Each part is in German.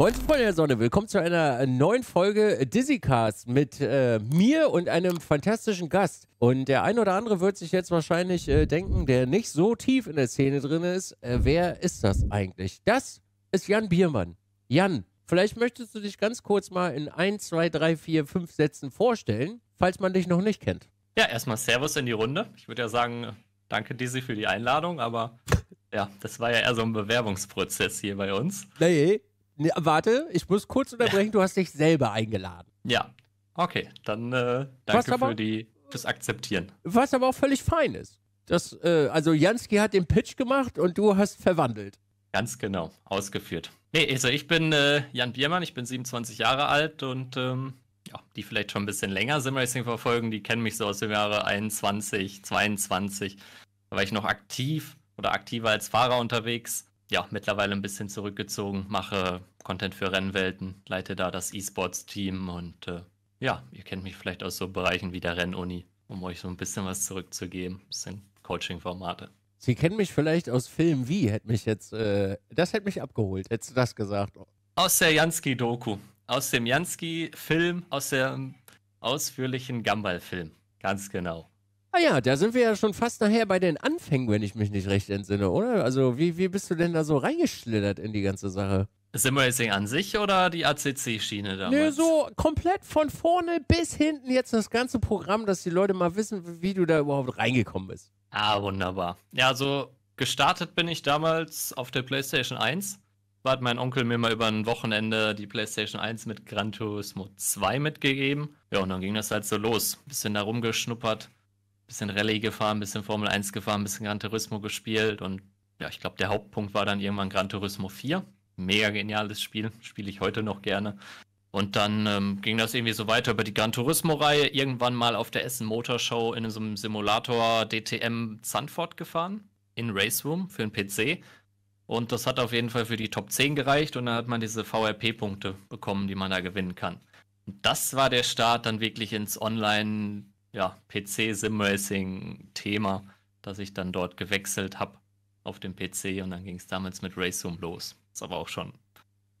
Moin Freunde der Sonne, willkommen zu einer neuen Folge Dizzycast mit äh, mir und einem fantastischen Gast. Und der ein oder andere wird sich jetzt wahrscheinlich äh, denken, der nicht so tief in der Szene drin ist, äh, wer ist das eigentlich? Das ist Jan Biermann. Jan, vielleicht möchtest du dich ganz kurz mal in 1, 2, 3, 4, 5 Sätzen vorstellen, falls man dich noch nicht kennt. Ja, erstmal Servus in die Runde. Ich würde ja sagen, danke Dizzy für die Einladung, aber ja, das war ja eher so ein Bewerbungsprozess hier bei uns. Nee. Nee, warte, ich muss kurz unterbrechen, du hast dich selber eingeladen. Ja. Okay, dann äh, danke aber, für die, fürs Akzeptieren. Was aber auch völlig fein ist. Das, äh, also Jansky hat den Pitch gemacht und du hast verwandelt. Ganz genau, ausgeführt. Nee, also ich bin äh, Jan Biermann, ich bin 27 Jahre alt und ähm, ja, die vielleicht schon ein bisschen länger Sim Racing verfolgen, die kennen mich so aus dem Jahre 21, 22. Da war ich noch aktiv oder aktiver als Fahrer unterwegs ja, mittlerweile ein bisschen zurückgezogen, mache Content für Rennwelten, leite da das E-Sports-Team und äh, ja, ihr kennt mich vielleicht aus so Bereichen wie der Rennuni, um euch so ein bisschen was zurückzugeben. Das sind Coaching-Formate. Sie kennen mich vielleicht aus Filmen wie, hätte mich jetzt, äh, das hätte mich abgeholt, hättest du das gesagt. Aus der Jansky-Doku, aus dem Jansky-Film, aus dem ausführlichen gambal film ganz genau. Ah ja, da sind wir ja schon fast nachher bei den Anfängen, wenn ich mich nicht recht entsinne, oder? Also wie, wie bist du denn da so reingeschlittert in die ganze Sache? Sind wir an sich oder die ACC-Schiene damals? Nö, so komplett von vorne bis hinten jetzt das ganze Programm, dass die Leute mal wissen, wie du da überhaupt reingekommen bist. Ah, wunderbar. Ja, so gestartet bin ich damals auf der PlayStation 1. Da hat mein Onkel mir mal über ein Wochenende die PlayStation 1 mit Gran Turismo 2 mitgegeben. Ja, und dann ging das halt so los. Bisschen da rumgeschnuppert bisschen Rallye gefahren, bisschen Formel 1 gefahren, bisschen Gran Turismo gespielt und ja, ich glaube, der Hauptpunkt war dann irgendwann Gran Turismo 4. Mega geniales Spiel, spiele ich heute noch gerne. Und dann ähm, ging das irgendwie so weiter über die Gran Turismo-Reihe. Irgendwann mal auf der Essen Motor Show in so einem Simulator DTM Zandvoort gefahren, in Race Room für einen PC. Und das hat auf jeden Fall für die Top 10 gereicht und dann hat man diese VRP-Punkte bekommen, die man da gewinnen kann. Und das war der Start dann wirklich ins Online ja, PC-Sim-Racing-Thema, dass ich dann dort gewechselt habe auf dem PC und dann ging es damals mit Raceum los. Ist aber auch schon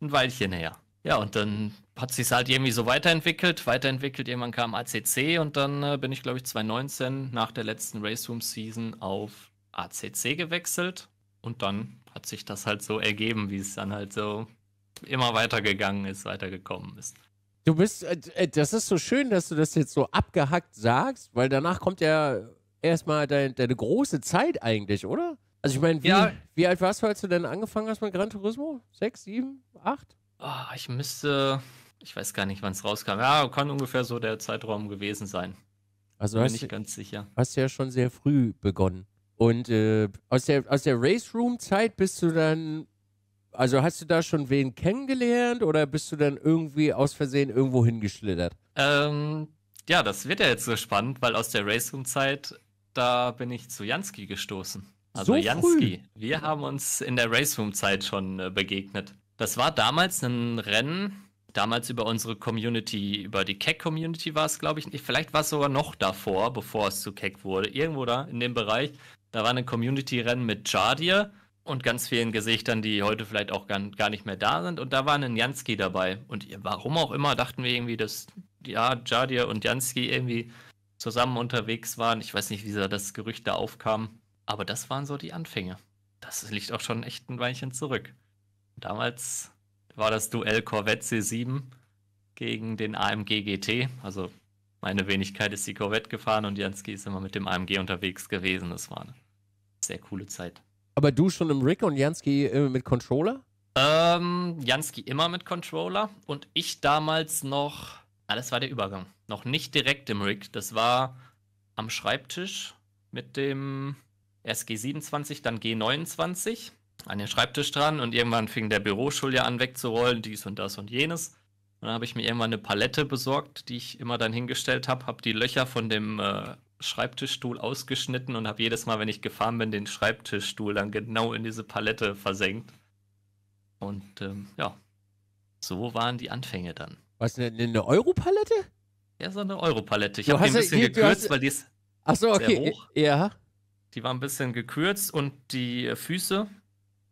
ein Weilchen her. Ja, und dann hat sich halt irgendwie so weiterentwickelt, weiterentwickelt. Irgendwann kam ACC und dann äh, bin ich, glaube ich, 2019 nach der letzten Raceum-Season auf ACC gewechselt. Und dann hat sich das halt so ergeben, wie es dann halt so immer weitergegangen ist, weitergekommen ist. Du bist, äh, äh, das ist so schön, dass du das jetzt so abgehackt sagst, weil danach kommt ja erstmal dein, deine große Zeit eigentlich, oder? Also ich meine, wie, ja. wie alt warst du, als du denn angefangen hast mit Gran Turismo? Sechs, sieben, acht? Oh, ich müsste, ich weiß gar nicht, wann es rauskam. Ja, kann ungefähr so der Zeitraum gewesen sein. Also Bin ich ganz sicher. Hast ja schon sehr früh begonnen. Und äh, aus der, aus der Race Room Zeit bist du dann also hast du da schon wen kennengelernt oder bist du dann irgendwie aus Versehen irgendwo hingeschlittert? Ähm, ja, das wird ja jetzt so spannend, weil aus der Race Room Zeit, da bin ich zu Jansky gestoßen. Also so Jansky. Früh. Wir haben uns in der Race Room Zeit schon äh, begegnet. Das war damals ein Rennen, damals über unsere Community, über die Keck-Community war es, glaube ich, Nicht. vielleicht war es sogar noch davor, bevor es zu Keck wurde, irgendwo da in dem Bereich. Da war ein Community-Rennen mit Jardier und ganz vielen Gesichtern, die heute vielleicht auch gar, gar nicht mehr da sind. Und da war ein Jansky dabei. Und warum auch immer dachten wir irgendwie, dass ja, Jadir und Jansky irgendwie zusammen unterwegs waren. Ich weiß nicht, wie das Gerücht da aufkam. Aber das waren so die Anfänge. Das liegt auch schon echt ein Weilchen zurück. Damals war das Duell Corvette C7 gegen den AMG GT. Also meine Wenigkeit ist die Corvette gefahren und Jansky ist immer mit dem AMG unterwegs gewesen. Das war eine sehr coole Zeit. Aber du schon im Rick und Jansky mit Controller? Ähm, Jansky immer mit Controller und ich damals noch, ah, das war der Übergang, noch nicht direkt im Rig. Das war am Schreibtisch mit dem erst G27, dann G29 an den Schreibtisch dran und irgendwann fing der Büroschuljahr an wegzurollen, dies und das und jenes. Und dann habe ich mir irgendwann eine Palette besorgt, die ich immer dann hingestellt habe, habe die Löcher von dem äh, Schreibtischstuhl ausgeschnitten und habe jedes Mal, wenn ich gefahren bin, den Schreibtischstuhl dann genau in diese Palette versenkt. Und ähm, ja, so waren die Anfänge dann. Was, eine, eine Europalette? Ja, so eine Europalette. Ich habe die ein bisschen ja, gekürzt, hast... weil die ist Ach so, okay. sehr hoch. Ja. Die war ein bisschen gekürzt und die äh, Füße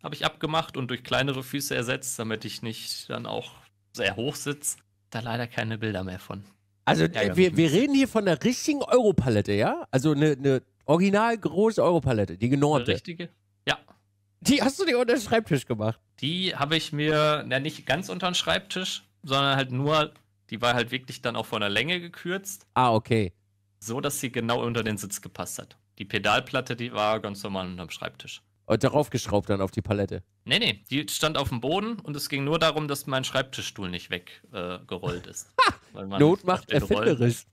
habe ich abgemacht und durch kleinere Füße ersetzt, damit ich nicht dann auch sehr hoch sitze. Da leider keine Bilder mehr von. Also äh, wir, wir reden hier von der richtigen Europalette, ja? Also eine ne original große Europalette, die genormte. Richtige? Ja. Die hast du dir unter den Schreibtisch gemacht? Die habe ich mir, na nicht ganz unter den Schreibtisch, sondern halt nur, die war halt wirklich dann auch von der Länge gekürzt. Ah, okay. So, dass sie genau unter den Sitz gepasst hat. Die Pedalplatte, die war ganz normal unter dem Schreibtisch. Und darauf geschraubt dann auf die Palette? Nee, nee, die stand auf dem Boden und es ging nur darum, dass mein Schreibtischstuhl nicht weggerollt äh, ist. Not macht erfinderisch.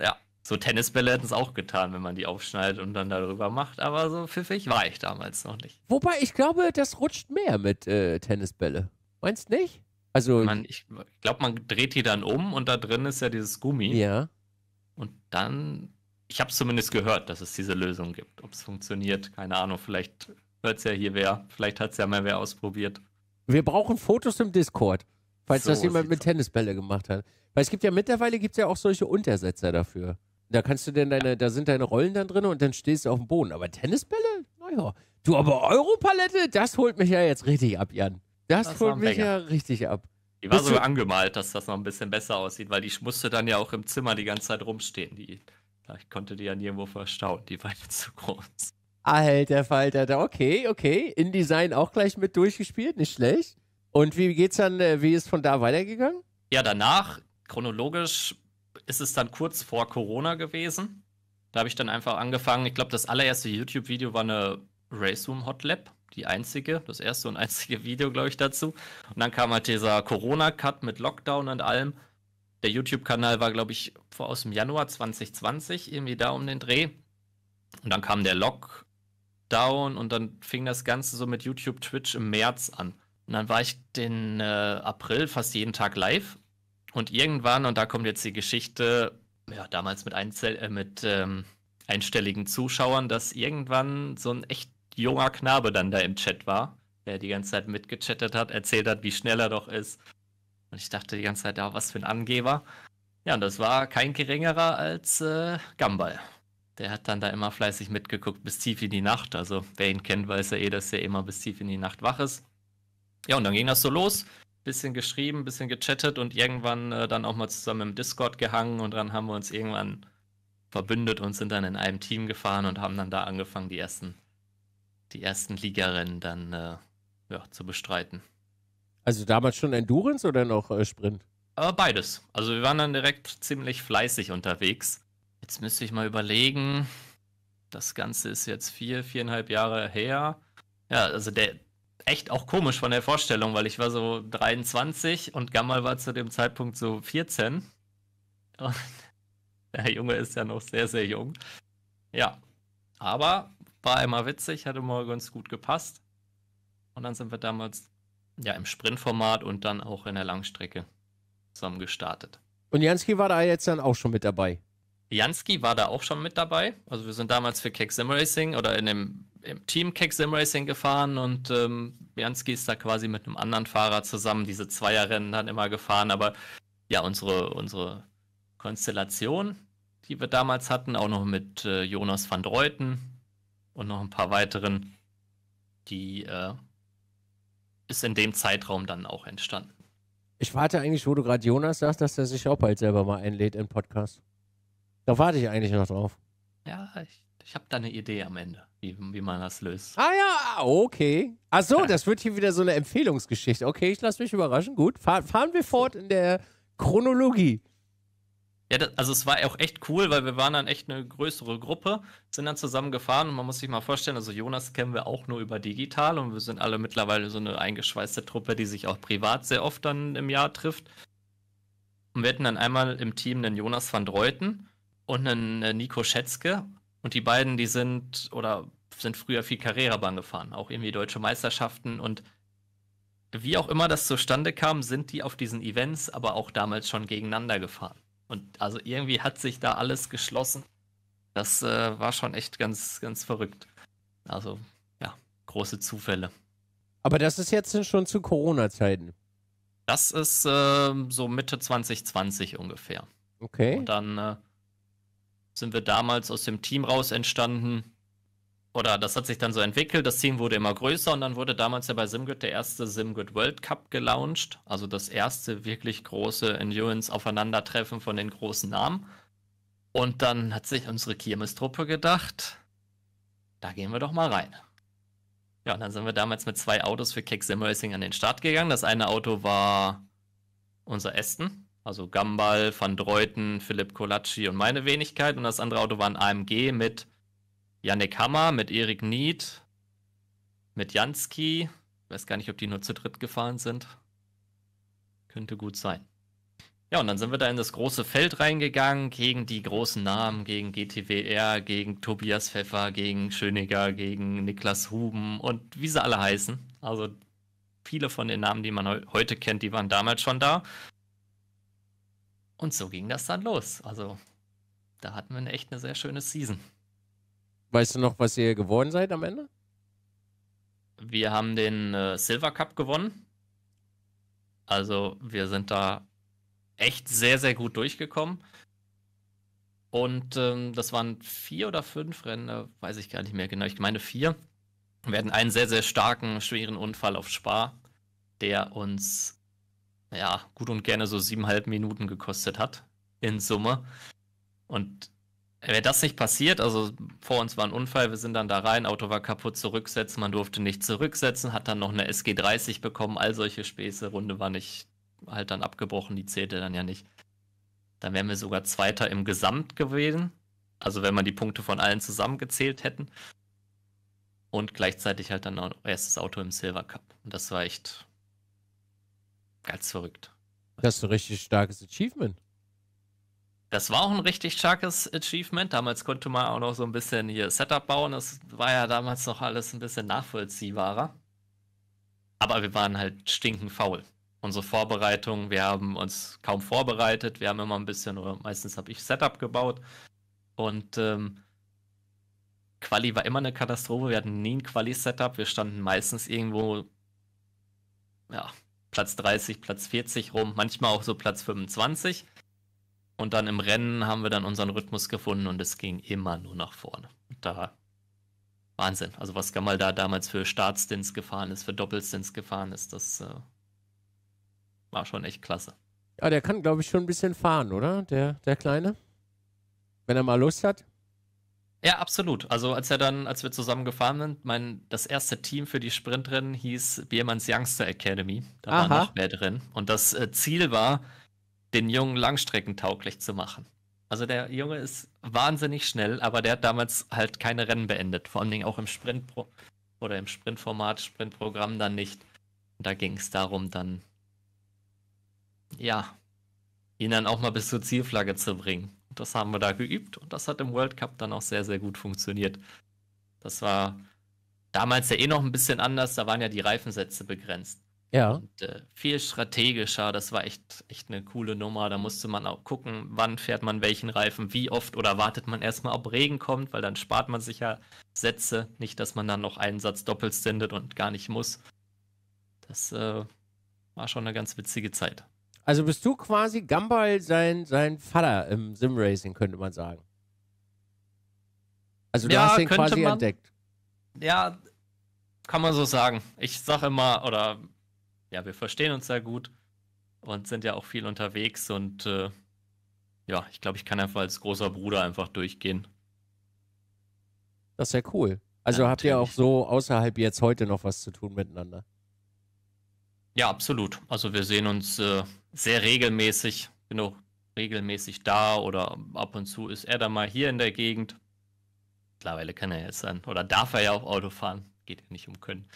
ja, so Tennisbälle hätten es auch getan, wenn man die aufschneidet und dann darüber macht, aber so pfiffig war ich damals noch nicht. Wobei, ich glaube, das rutscht mehr mit äh, Tennisbälle. Meinst du nicht? Also. Man, ich glaube, man dreht die dann um und da drin ist ja dieses Gummi. Ja. Und dann. Ich habe zumindest gehört, dass es diese Lösung gibt. Ob es funktioniert, keine Ahnung. Vielleicht hört es ja hier wer. Vielleicht hat es ja mal wer ausprobiert. Wir brauchen Fotos im Discord. Falls so das jemand mit Tennisbälle gemacht hat. Weil es gibt ja mittlerweile gibt ja auch solche Untersetzer dafür. Da kannst du denn deine, da sind deine Rollen dann drin und dann stehst du auf dem Boden. Aber Tennisbälle? Naja. Du, aber Europalette, das holt mich ja jetzt richtig ab, Jan. Das, das holt mich ja richtig ab. Die war so angemalt, dass das noch ein bisschen besser aussieht, weil die musste dann ja auch im Zimmer die ganze Zeit rumstehen. Die, ich konnte die ja nirgendwo verstauen, die war jetzt zu groß. Alter Falter, okay, okay. InDesign auch gleich mit durchgespielt, nicht schlecht. Und wie geht's dann, äh, wie ist von da weitergegangen? Ja, danach, chronologisch, ist es dann kurz vor Corona gewesen. Da habe ich dann einfach angefangen. Ich glaube, das allererste YouTube-Video war eine Race Room Hot Lab. Die einzige, das erste und einzige Video, glaube ich, dazu. Und dann kam halt dieser Corona-Cut mit Lockdown und allem. Der YouTube-Kanal war, glaube ich, vor, aus dem Januar 2020, irgendwie da um den Dreh. Und dann kam der Lockdown und dann fing das Ganze so mit YouTube, Twitch im März an. Und dann war ich den äh, April fast jeden Tag live. Und irgendwann, und da kommt jetzt die Geschichte, ja, damals mit, Einzel äh, mit ähm, einstelligen Zuschauern, dass irgendwann so ein echt junger Knabe dann da im Chat war, der die ganze Zeit mitgechattet hat, erzählt hat, wie schnell er doch ist. Und ich dachte die ganze Zeit, ja, was für ein Angeber. Ja, und das war kein geringerer als äh, Gumball. Der hat dann da immer fleißig mitgeguckt bis tief in die Nacht. Also wer ihn kennt, weiß ja eh, dass er immer bis tief in die Nacht wach ist. Ja, und dann ging das so los. Bisschen geschrieben, bisschen gechattet und irgendwann äh, dann auch mal zusammen im Discord gehangen und dann haben wir uns irgendwann verbündet und sind dann in einem Team gefahren und haben dann da angefangen, die ersten, die ersten Ligarennen dann äh, ja, zu bestreiten. Also damals schon Endurance oder noch äh, Sprint? Äh, beides. Also wir waren dann direkt ziemlich fleißig unterwegs. Jetzt müsste ich mal überlegen, das Ganze ist jetzt vier, viereinhalb Jahre her. Ja, also der, echt auch komisch von der Vorstellung, weil ich war so 23 und Gamal war zu dem Zeitpunkt so 14. Und der Junge ist ja noch sehr, sehr jung. Ja, aber war immer witzig, hatte immer ganz gut gepasst. Und dann sind wir damals ja im Sprintformat und dann auch in der Langstrecke zusammen gestartet. Und Jansky war da jetzt dann auch schon mit dabei? Jansky war da auch schon mit dabei. Also wir sind damals für Keck Sim Racing oder in dem im Team Keck Sim Racing gefahren und ähm, Jansky ist da quasi mit einem anderen Fahrer zusammen diese Zweierrennen dann immer gefahren. Aber ja, unsere, unsere Konstellation, die wir damals hatten, auch noch mit äh, Jonas van Dreuten und noch ein paar weiteren, die äh, ist in dem Zeitraum dann auch entstanden. Ich warte eigentlich, wo du gerade Jonas sagst, dass er sich auch bald selber mal einlädt in Podcast. Da warte ich eigentlich noch drauf. Ja, ich, ich habe da eine Idee am Ende wie, wie man das löst. Ah ja, ah, okay. Ach so, das wird hier wieder so eine Empfehlungsgeschichte. Okay, ich lasse mich überraschen. Gut, Fahr, fahren wir fort in der Chronologie. Ja, das, also es war auch echt cool, weil wir waren dann echt eine größere Gruppe, sind dann zusammen gefahren und man muss sich mal vorstellen, also Jonas kennen wir auch nur über digital und wir sind alle mittlerweile so eine eingeschweißte Truppe, die sich auch privat sehr oft dann im Jahr trifft. Und wir hatten dann einmal im Team einen Jonas van Dreuten und einen äh, Nico Schätzke und die beiden, die sind oder sind früher viel Carrera-Bahn gefahren, auch irgendwie deutsche Meisterschaften und wie auch immer das zustande kam, sind die auf diesen Events aber auch damals schon gegeneinander gefahren. Und also irgendwie hat sich da alles geschlossen. Das äh, war schon echt ganz, ganz verrückt. Also, ja, große Zufälle. Aber das ist jetzt schon zu Corona-Zeiten. Das ist äh, so Mitte 2020 ungefähr. Okay. Und dann äh, sind wir damals aus dem Team raus entstanden. Oder das hat sich dann so entwickelt, das Team wurde immer größer und dann wurde damals ja bei Simgrid der erste Simgrid World Cup gelauncht. Also das erste wirklich große Endurance-Aufeinandertreffen von den großen Namen. Und dann hat sich unsere Kirmes-Truppe gedacht, da gehen wir doch mal rein. Ja, und dann sind wir damals mit zwei Autos für Kick Sim Racing an den Start gegangen. Das eine Auto war unser Aston. Also Gambal, Van Dreuten, Philipp Kolacci und meine Wenigkeit. Und das andere Auto war ein AMG mit Yannick Hammer, mit Erik Nied, mit Jansky. Ich weiß gar nicht, ob die nur zu dritt gefahren sind. Könnte gut sein. Ja, und dann sind wir da in das große Feld reingegangen, gegen die großen Namen, gegen GTWR, gegen Tobias Pfeffer, gegen Schöniger, gegen Niklas Huben und wie sie alle heißen. Also viele von den Namen, die man heute kennt, die waren damals schon da. Und so ging das dann los. Also da hatten wir echt eine sehr schöne Season. Weißt du noch, was ihr geworden seid am Ende? Wir haben den äh, Silver Cup gewonnen. Also wir sind da echt sehr, sehr gut durchgekommen. Und ähm, das waren vier oder fünf Rennen, äh, weiß ich gar nicht mehr genau. Ich meine vier. Wir hatten einen sehr, sehr starken, schweren Unfall auf Spa, der uns ja, gut und gerne so siebeneinhalb Minuten gekostet hat in Summe. Und wäre das nicht passiert, also vor uns war ein Unfall, wir sind dann da rein, Auto war kaputt, zurücksetzen, man durfte nicht zurücksetzen, hat dann noch eine SG30 bekommen, all solche Späße, Runde war nicht halt dann abgebrochen, die zählte dann ja nicht. Dann wären wir sogar Zweiter im Gesamt gewesen, also wenn man die Punkte von allen zusammengezählt hätten. Und gleichzeitig halt dann noch erstes Auto im Silver Cup. Und das war echt Ganz verrückt. Das ist ein richtig starkes Achievement. Das war auch ein richtig starkes Achievement. Damals konnte man auch noch so ein bisschen hier Setup bauen. Das war ja damals noch alles ein bisschen nachvollziehbarer. Aber wir waren halt stinkend faul. Unsere Vorbereitung, wir haben uns kaum vorbereitet. Wir haben immer ein bisschen, oder meistens habe ich Setup gebaut. Und ähm, Quali war immer eine Katastrophe. Wir hatten nie ein Quali-Setup. Wir standen meistens irgendwo, ja, Platz 30, Platz 40 rum, manchmal auch so Platz 25. Und dann im Rennen haben wir dann unseren Rhythmus gefunden und es ging immer nur nach vorne. Da Wahnsinn. Also was Gamal da damals für Startstins gefahren ist, für Doppelstins gefahren ist, das äh, war schon echt klasse. Ja, der kann, glaube ich, schon ein bisschen fahren, oder? Der, der Kleine. Wenn er mal Lust hat. Ja, absolut. Also als er dann, als wir zusammen gefahren sind, mein, das erste Team für die Sprintrennen hieß Biermanns Youngster Academy. Da Aha. war noch mehr drin. Und das äh, Ziel war, den Jungen langstreckentauglich zu machen. Also der Junge ist wahnsinnig schnell, aber der hat damals halt keine Rennen beendet. Vor allen Dingen auch im Sprint oder im Sprintformat, Sprintprogramm dann nicht. Und da ging es darum, dann ja, ihn dann auch mal bis zur Zielflagge zu bringen. Das haben wir da geübt und das hat im World Cup dann auch sehr, sehr gut funktioniert. Das war damals ja eh noch ein bisschen anders, da waren ja die Reifensätze begrenzt. Ja. Und, äh, viel strategischer, das war echt, echt eine coole Nummer. Da musste man auch gucken, wann fährt man welchen Reifen, wie oft oder wartet man erstmal, ob Regen kommt, weil dann spart man sich ja Sätze. Nicht, dass man dann noch einen Satz doppelt sendet und gar nicht muss. Das äh, war schon eine ganz witzige Zeit. Also bist du quasi Gumball sein, sein Vater im Simracing, könnte man sagen. Also du ja, hast ihn quasi man, entdeckt. Ja, kann man so sagen. Ich sag immer, oder ja, wir verstehen uns sehr gut und sind ja auch viel unterwegs und äh, ja, ich glaube, ich kann einfach als großer Bruder einfach durchgehen. Das ist ja cool. Also ja, habt natürlich. ihr auch so außerhalb jetzt heute noch was zu tun miteinander? Ja, absolut. Also wir sehen uns äh, sehr regelmäßig, bin auch regelmäßig da oder ab und zu ist er da mal hier in der Gegend. Mittlerweile kann er jetzt sein oder darf er ja auch Auto fahren, geht ja nicht um Können.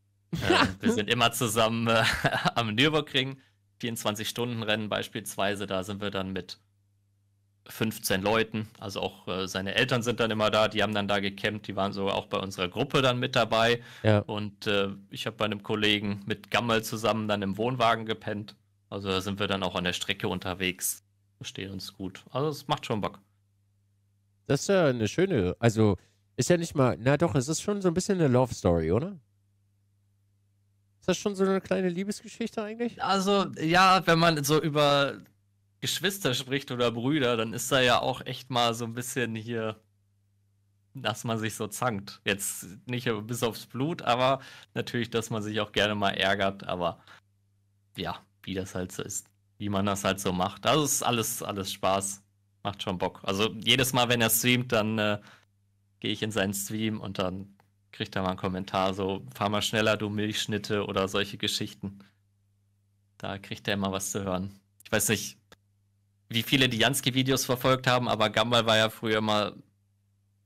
äh, wir sind immer zusammen äh, am Nürburgring, 24-Stunden-Rennen beispielsweise, da sind wir dann mit 15 Leuten, also auch äh, seine Eltern sind dann immer da, die haben dann da gecampt, die waren so auch bei unserer Gruppe dann mit dabei. Ja. Und äh, ich habe bei einem Kollegen mit Gammel zusammen dann im Wohnwagen gepennt. Also da sind wir dann auch an der Strecke unterwegs. Verstehen uns gut. Also es macht schon Bock. Das ist ja eine schöne, also ist ja nicht mal, na doch, es ist schon so ein bisschen eine Love Story, oder? Ist das schon so eine kleine Liebesgeschichte eigentlich? Also, ja, wenn man so über Geschwister spricht oder Brüder, dann ist da ja auch echt mal so ein bisschen hier, dass man sich so zankt. Jetzt nicht bis aufs Blut, aber natürlich, dass man sich auch gerne mal ärgert, aber ja, wie das halt so ist, wie man das halt so macht. Also ist alles, alles Spaß. Macht schon Bock. Also jedes Mal, wenn er streamt, dann äh, gehe ich in seinen Stream und dann kriegt er mal einen Kommentar, so, fahr mal schneller, du Milchschnitte oder solche Geschichten. Da kriegt er immer was zu hören. Ich weiß nicht, wie viele die Jansky-Videos verfolgt haben, aber Gambal war ja früher mal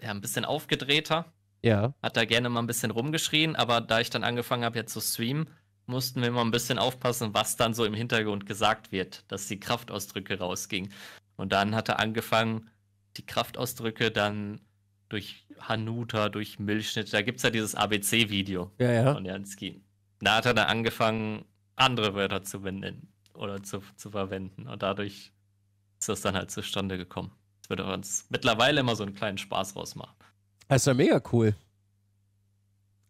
ja, ein bisschen aufgedrehter. Ja. Hat da gerne mal ein bisschen rumgeschrien, aber da ich dann angefangen habe, jetzt zu streamen, mussten wir immer ein bisschen aufpassen, was dann so im Hintergrund gesagt wird, dass die Kraftausdrücke rausgingen. Und dann hat er angefangen, die Kraftausdrücke dann durch Hanuta, durch Milchschnitt, da gibt es ja dieses ABC-Video ja, ja. von Jansky. Da hat er dann angefangen, andere Wörter zu benennen oder zu, zu verwenden. Und dadurch ist das dann halt zustande gekommen. Das würde uns mittlerweile immer so einen kleinen Spaß rausmachen. Das ist ja mega cool.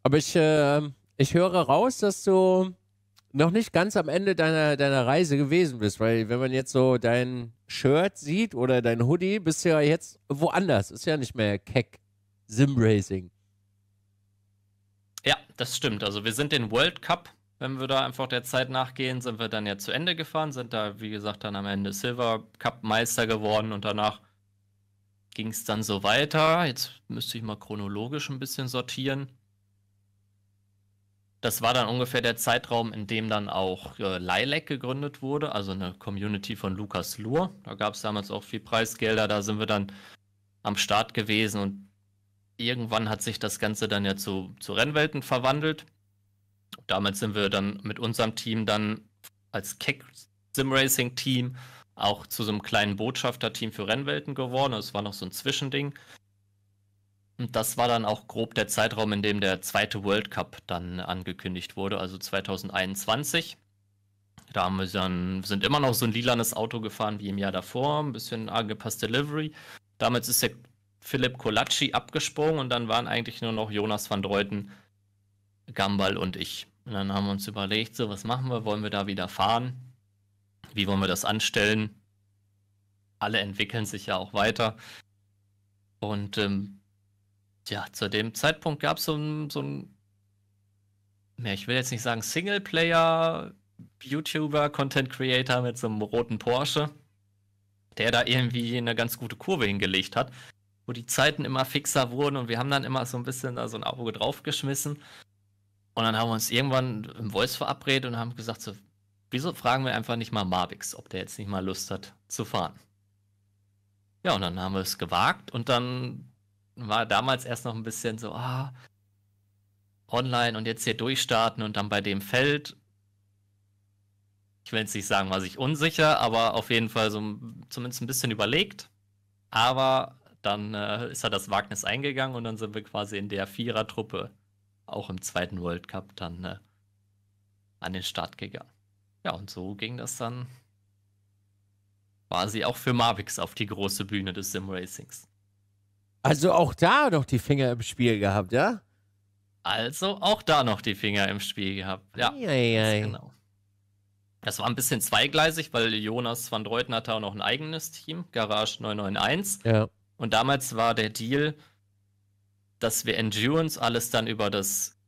Aber ich, äh, ich höre raus, dass du noch nicht ganz am Ende deiner, deiner Reise gewesen bist, weil wenn man jetzt so dein Shirt sieht oder dein Hoodie, bist du ja jetzt woanders. Ist ja nicht mehr keck Racing. Ja, das stimmt. Also wir sind den World Cup, wenn wir da einfach der Zeit nachgehen, sind wir dann ja zu Ende gefahren, sind da, wie gesagt, dann am Ende Silver Cup Meister geworden und danach ging es dann so weiter. Jetzt müsste ich mal chronologisch ein bisschen sortieren das war dann ungefähr der Zeitraum, in dem dann auch äh, Lilac gegründet wurde, also eine Community von Lukas Lur. Da gab es damals auch viel Preisgelder, da sind wir dann am Start gewesen und irgendwann hat sich das Ganze dann ja zu, zu Rennwelten verwandelt. Damals sind wir dann mit unserem Team dann als Keck Sim Racing Team auch zu so einem kleinen Botschafterteam für Rennwelten geworden. Es war noch so ein Zwischending. Und das war dann auch grob der Zeitraum, in dem der zweite World Cup dann angekündigt wurde, also 2021. Da haben wir dann, sind immer noch so ein lilanes Auto gefahren wie im Jahr davor, ein bisschen angepasst Delivery. Damals ist der Philipp Colacci abgesprungen und dann waren eigentlich nur noch Jonas van Dreuten, Gambal und ich. Und dann haben wir uns überlegt, so was machen wir, wollen wir da wieder fahren? Wie wollen wir das anstellen? Alle entwickeln sich ja auch weiter. Und ähm, ja, zu dem Zeitpunkt gab es so ein, so ein, ja, ich will jetzt nicht sagen Singleplayer, YouTuber, Content Creator mit so einem roten Porsche, der da irgendwie eine ganz gute Kurve hingelegt hat, wo die Zeiten immer fixer wurden und wir haben dann immer so ein bisschen da so ein Auge draufgeschmissen. Und dann haben wir uns irgendwann im Voice verabredet und haben gesagt, so, wieso fragen wir einfach nicht mal Marvix, ob der jetzt nicht mal Lust hat zu fahren? Ja, und dann haben wir es gewagt und dann war damals erst noch ein bisschen so, ah, online und jetzt hier durchstarten und dann bei dem Feld. Ich will jetzt nicht sagen, war sich unsicher, aber auf jeden Fall so zumindest ein bisschen überlegt. Aber dann äh, ist er das Wagnis eingegangen und dann sind wir quasi in der Vierertruppe auch im zweiten World Cup dann äh, an den Start gegangen. Ja, und so ging das dann quasi auch für Marvix auf die große Bühne des Sim Racings. Also auch da noch die Finger im Spiel gehabt, ja? Also auch da noch die Finger im Spiel gehabt, ja. Eieiei. Genau. Das war ein bisschen zweigleisig, weil Jonas van Dreuten hatte auch noch ein eigenes Team, Garage 991. Ja. Und damals war der Deal, dass wir Endurance alles dann über das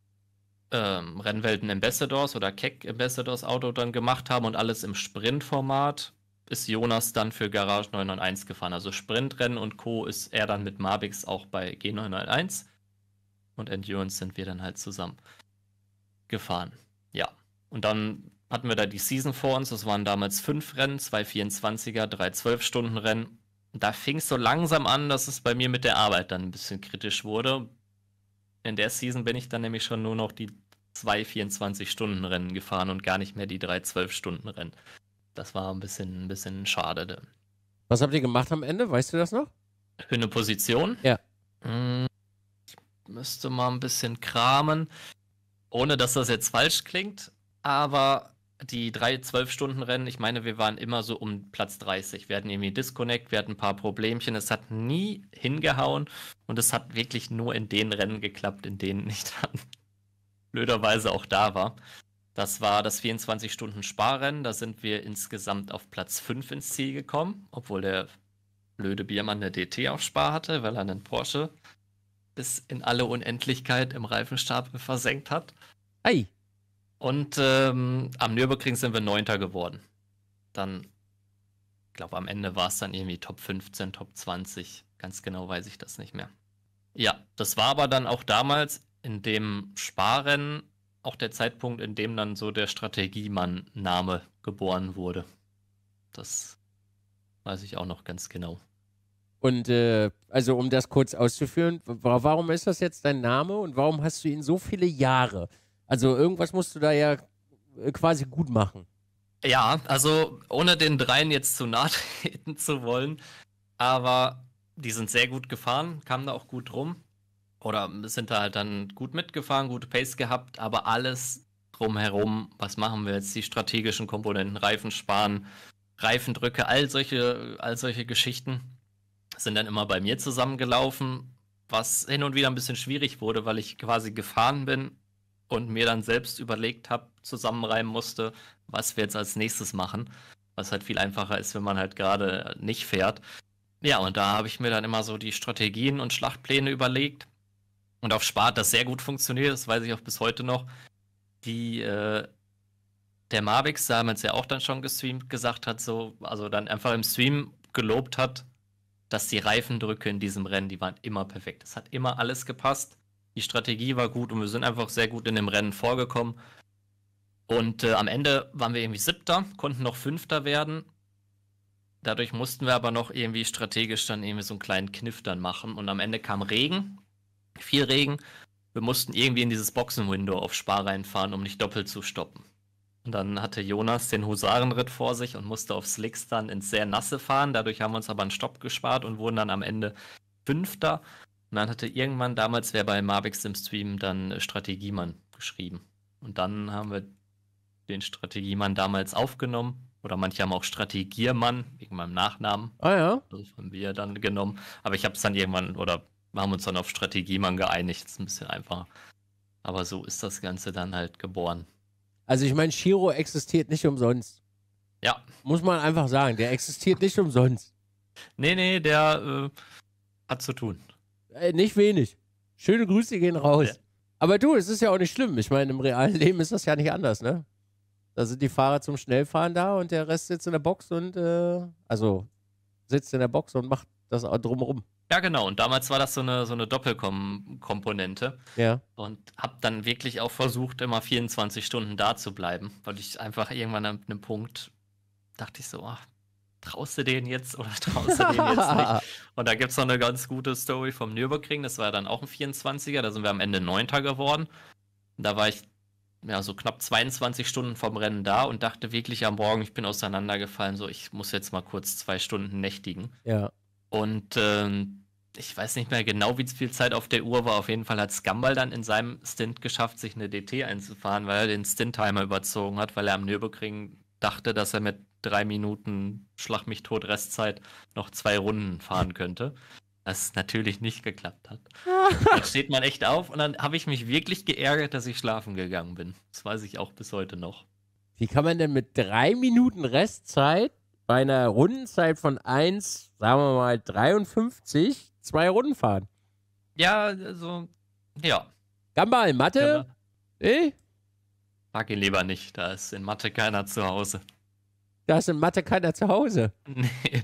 ähm, Rennwelten Ambassadors oder Keck Ambassadors Auto dann gemacht haben und alles im Sprintformat ist Jonas dann für Garage 991 gefahren. Also Sprintrennen und Co. ist er dann mit Mabix auch bei G991. Und Endurance sind wir dann halt zusammen gefahren. Ja. Und dann hatten wir da die Season vor uns. Das waren damals fünf Rennen, zwei 24er, drei 12-Stunden-Rennen. Da fing es so langsam an, dass es bei mir mit der Arbeit dann ein bisschen kritisch wurde. In der Season bin ich dann nämlich schon nur noch die zwei 24-Stunden-Rennen gefahren und gar nicht mehr die drei 12-Stunden-Rennen. Das war ein bisschen, ein bisschen schade. Was habt ihr gemacht am Ende? Weißt du das noch? Für eine Position? Ja. Hm, ich müsste mal ein bisschen kramen. Ohne dass das jetzt falsch klingt, aber die drei Zwölf-Stunden-Rennen, ich meine, wir waren immer so um Platz 30. Wir hatten irgendwie Disconnect, wir hatten ein paar Problemchen. Es hat nie hingehauen und es hat wirklich nur in den Rennen geklappt, in denen ich dann blöderweise auch da war. Das war das 24-Stunden-Sparrennen. Da sind wir insgesamt auf Platz 5 ins Ziel gekommen, obwohl der blöde Biermann der DT auf Spar hatte, weil er einen Porsche bis in alle Unendlichkeit im Reifenstapel versenkt hat. Ei. Und ähm, am Nürburgring sind wir Neunter geworden. Dann, ich glaube, am Ende war es dann irgendwie Top 15, Top 20. Ganz genau weiß ich das nicht mehr. Ja, das war aber dann auch damals in dem Sparrennen auch der Zeitpunkt, in dem dann so der Strategiemann-Name geboren wurde. Das weiß ich auch noch ganz genau. Und äh, also um das kurz auszuführen, warum ist das jetzt dein Name und warum hast du ihn so viele Jahre? Also irgendwas musst du da ja äh, quasi gut machen. Ja, also ohne den dreien jetzt zu nahe treten zu wollen, aber die sind sehr gut gefahren, kamen da auch gut rum oder sind da halt dann gut mitgefahren, gute Pace gehabt, aber alles drumherum, was machen wir jetzt? Die strategischen Komponenten, Reifen sparen, Reifendrücke, all solche, all solche Geschichten sind dann immer bei mir zusammengelaufen, was hin und wieder ein bisschen schwierig wurde, weil ich quasi gefahren bin und mir dann selbst überlegt habe, zusammenreimen musste, was wir jetzt als nächstes machen. Was halt viel einfacher ist, wenn man halt gerade nicht fährt. Ja, und da habe ich mir dann immer so die Strategien und Schlachtpläne überlegt und auf Spart das sehr gut funktioniert, das weiß ich auch bis heute noch, die äh, der Mavix damals ja auch dann schon gestreamt gesagt hat, so, also dann einfach im Stream gelobt hat, dass die Reifendrücke in diesem Rennen, die waren immer perfekt. Es hat immer alles gepasst. Die Strategie war gut und wir sind einfach sehr gut in dem Rennen vorgekommen. Und äh, am Ende waren wir irgendwie siebter, konnten noch fünfter werden. Dadurch mussten wir aber noch irgendwie strategisch dann irgendwie so einen kleinen Kniff dann machen. Und am Ende kam Regen viel Regen. Wir mussten irgendwie in dieses Boxenwindow auf Spar reinfahren, um nicht doppelt zu stoppen. Und dann hatte Jonas den Husarenritt vor sich und musste auf Slicks dann ins sehr nasse fahren. Dadurch haben wir uns aber einen Stopp gespart und wurden dann am Ende Fünfter. Und dann hatte irgendwann damals wer bei Mavix im Stream dann äh, Strategiemann geschrieben. Und dann haben wir den Strategiemann damals aufgenommen. Oder manche haben auch Strategiermann wegen meinem Nachnamen. Ah ja. Also von mir dann genommen. Aber ich habe es dann irgendwann oder wir haben uns dann auf Strategiemann geeinigt, ist ein bisschen einfach. Aber so ist das Ganze dann halt geboren. Also ich meine, Shiro existiert nicht umsonst. Ja. Muss man einfach sagen, der existiert nicht umsonst. Nee, nee, der äh, hat zu tun. Äh, nicht wenig. Schöne Grüße gehen raus. Ja. Aber du, es ist ja auch nicht schlimm. Ich meine, im realen Leben ist das ja nicht anders, ne? Da sind die Fahrer zum Schnellfahren da und der Rest sitzt in der Box und, äh, also sitzt in der Box und macht das drumherum. Ja, genau. Und damals war das so eine, so eine Doppelkomponente. Ja. Und habe dann wirklich auch versucht, immer 24 Stunden da zu bleiben, weil ich einfach irgendwann an einem Punkt dachte ich so, ach, traust du den jetzt oder traust du den jetzt nicht? Und da gibt es noch eine ganz gute Story vom Nürburgring. Das war dann auch ein 24er. Da sind wir am Ende Neunter geworden. Da war ich ja, so knapp 22 Stunden vom Rennen da und dachte wirklich am Morgen, ich bin auseinandergefallen, so ich muss jetzt mal kurz zwei Stunden nächtigen. Ja. Und ähm, ich weiß nicht mehr genau, wie viel Zeit auf der Uhr war. Auf jeden Fall hat Scumball dann in seinem Stint geschafft, sich eine DT einzufahren, weil er den Stint-Timer überzogen hat, weil er am Nürburgring dachte, dass er mit drei Minuten Schlag mich tot Restzeit noch zwei Runden fahren könnte. Was natürlich nicht geklappt hat. dann steht man echt auf und dann habe ich mich wirklich geärgert, dass ich schlafen gegangen bin. Das weiß ich auch bis heute noch. Wie kann man denn mit drei Minuten Restzeit bei einer Rundenzeit von 1, sagen wir mal 53, zwei Runden fahren. Ja, also, ja. Gambal, Mathe? Eh? Mag ihn lieber nicht, da ist in Mathe keiner zu Hause. Da ist in Mathe keiner zu Hause? Nee.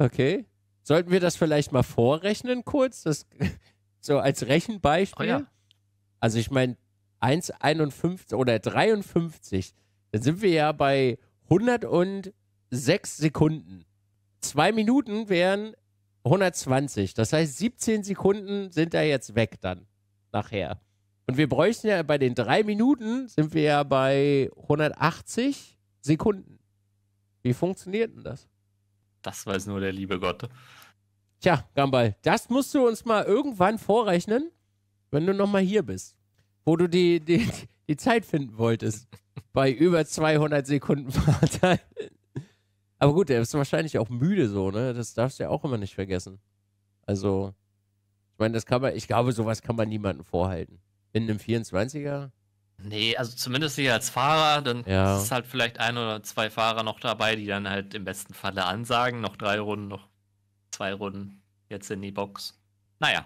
Okay. Sollten wir das vielleicht mal vorrechnen kurz? Das, so als Rechenbeispiel? Oh, ja. Also ich meine, 1,51 oder 53, dann sind wir ja bei 106 Sekunden. Zwei Minuten wären 120. Das heißt, 17 Sekunden sind da jetzt weg dann nachher. Und wir bräuchten ja bei den drei Minuten sind wir ja bei 180 Sekunden. Wie funktioniert denn das? Das weiß nur der liebe Gott. Tja, Gambal, das musst du uns mal irgendwann vorrechnen, wenn du nochmal hier bist. Wo du die, die, die Zeit finden wolltest. bei über 200 Sekunden Fahrzeit. Aber gut, er ist wahrscheinlich auch müde so, ne? Das darfst du ja auch immer nicht vergessen. Also, ich meine, das kann man, ich glaube, sowas kann man niemandem vorhalten. In einem 24er? Nee, also zumindest hier als Fahrer, dann ja. ist halt vielleicht ein oder zwei Fahrer noch dabei, die dann halt im besten Falle ansagen, noch drei Runden, noch zwei Runden, jetzt in die Box. Naja,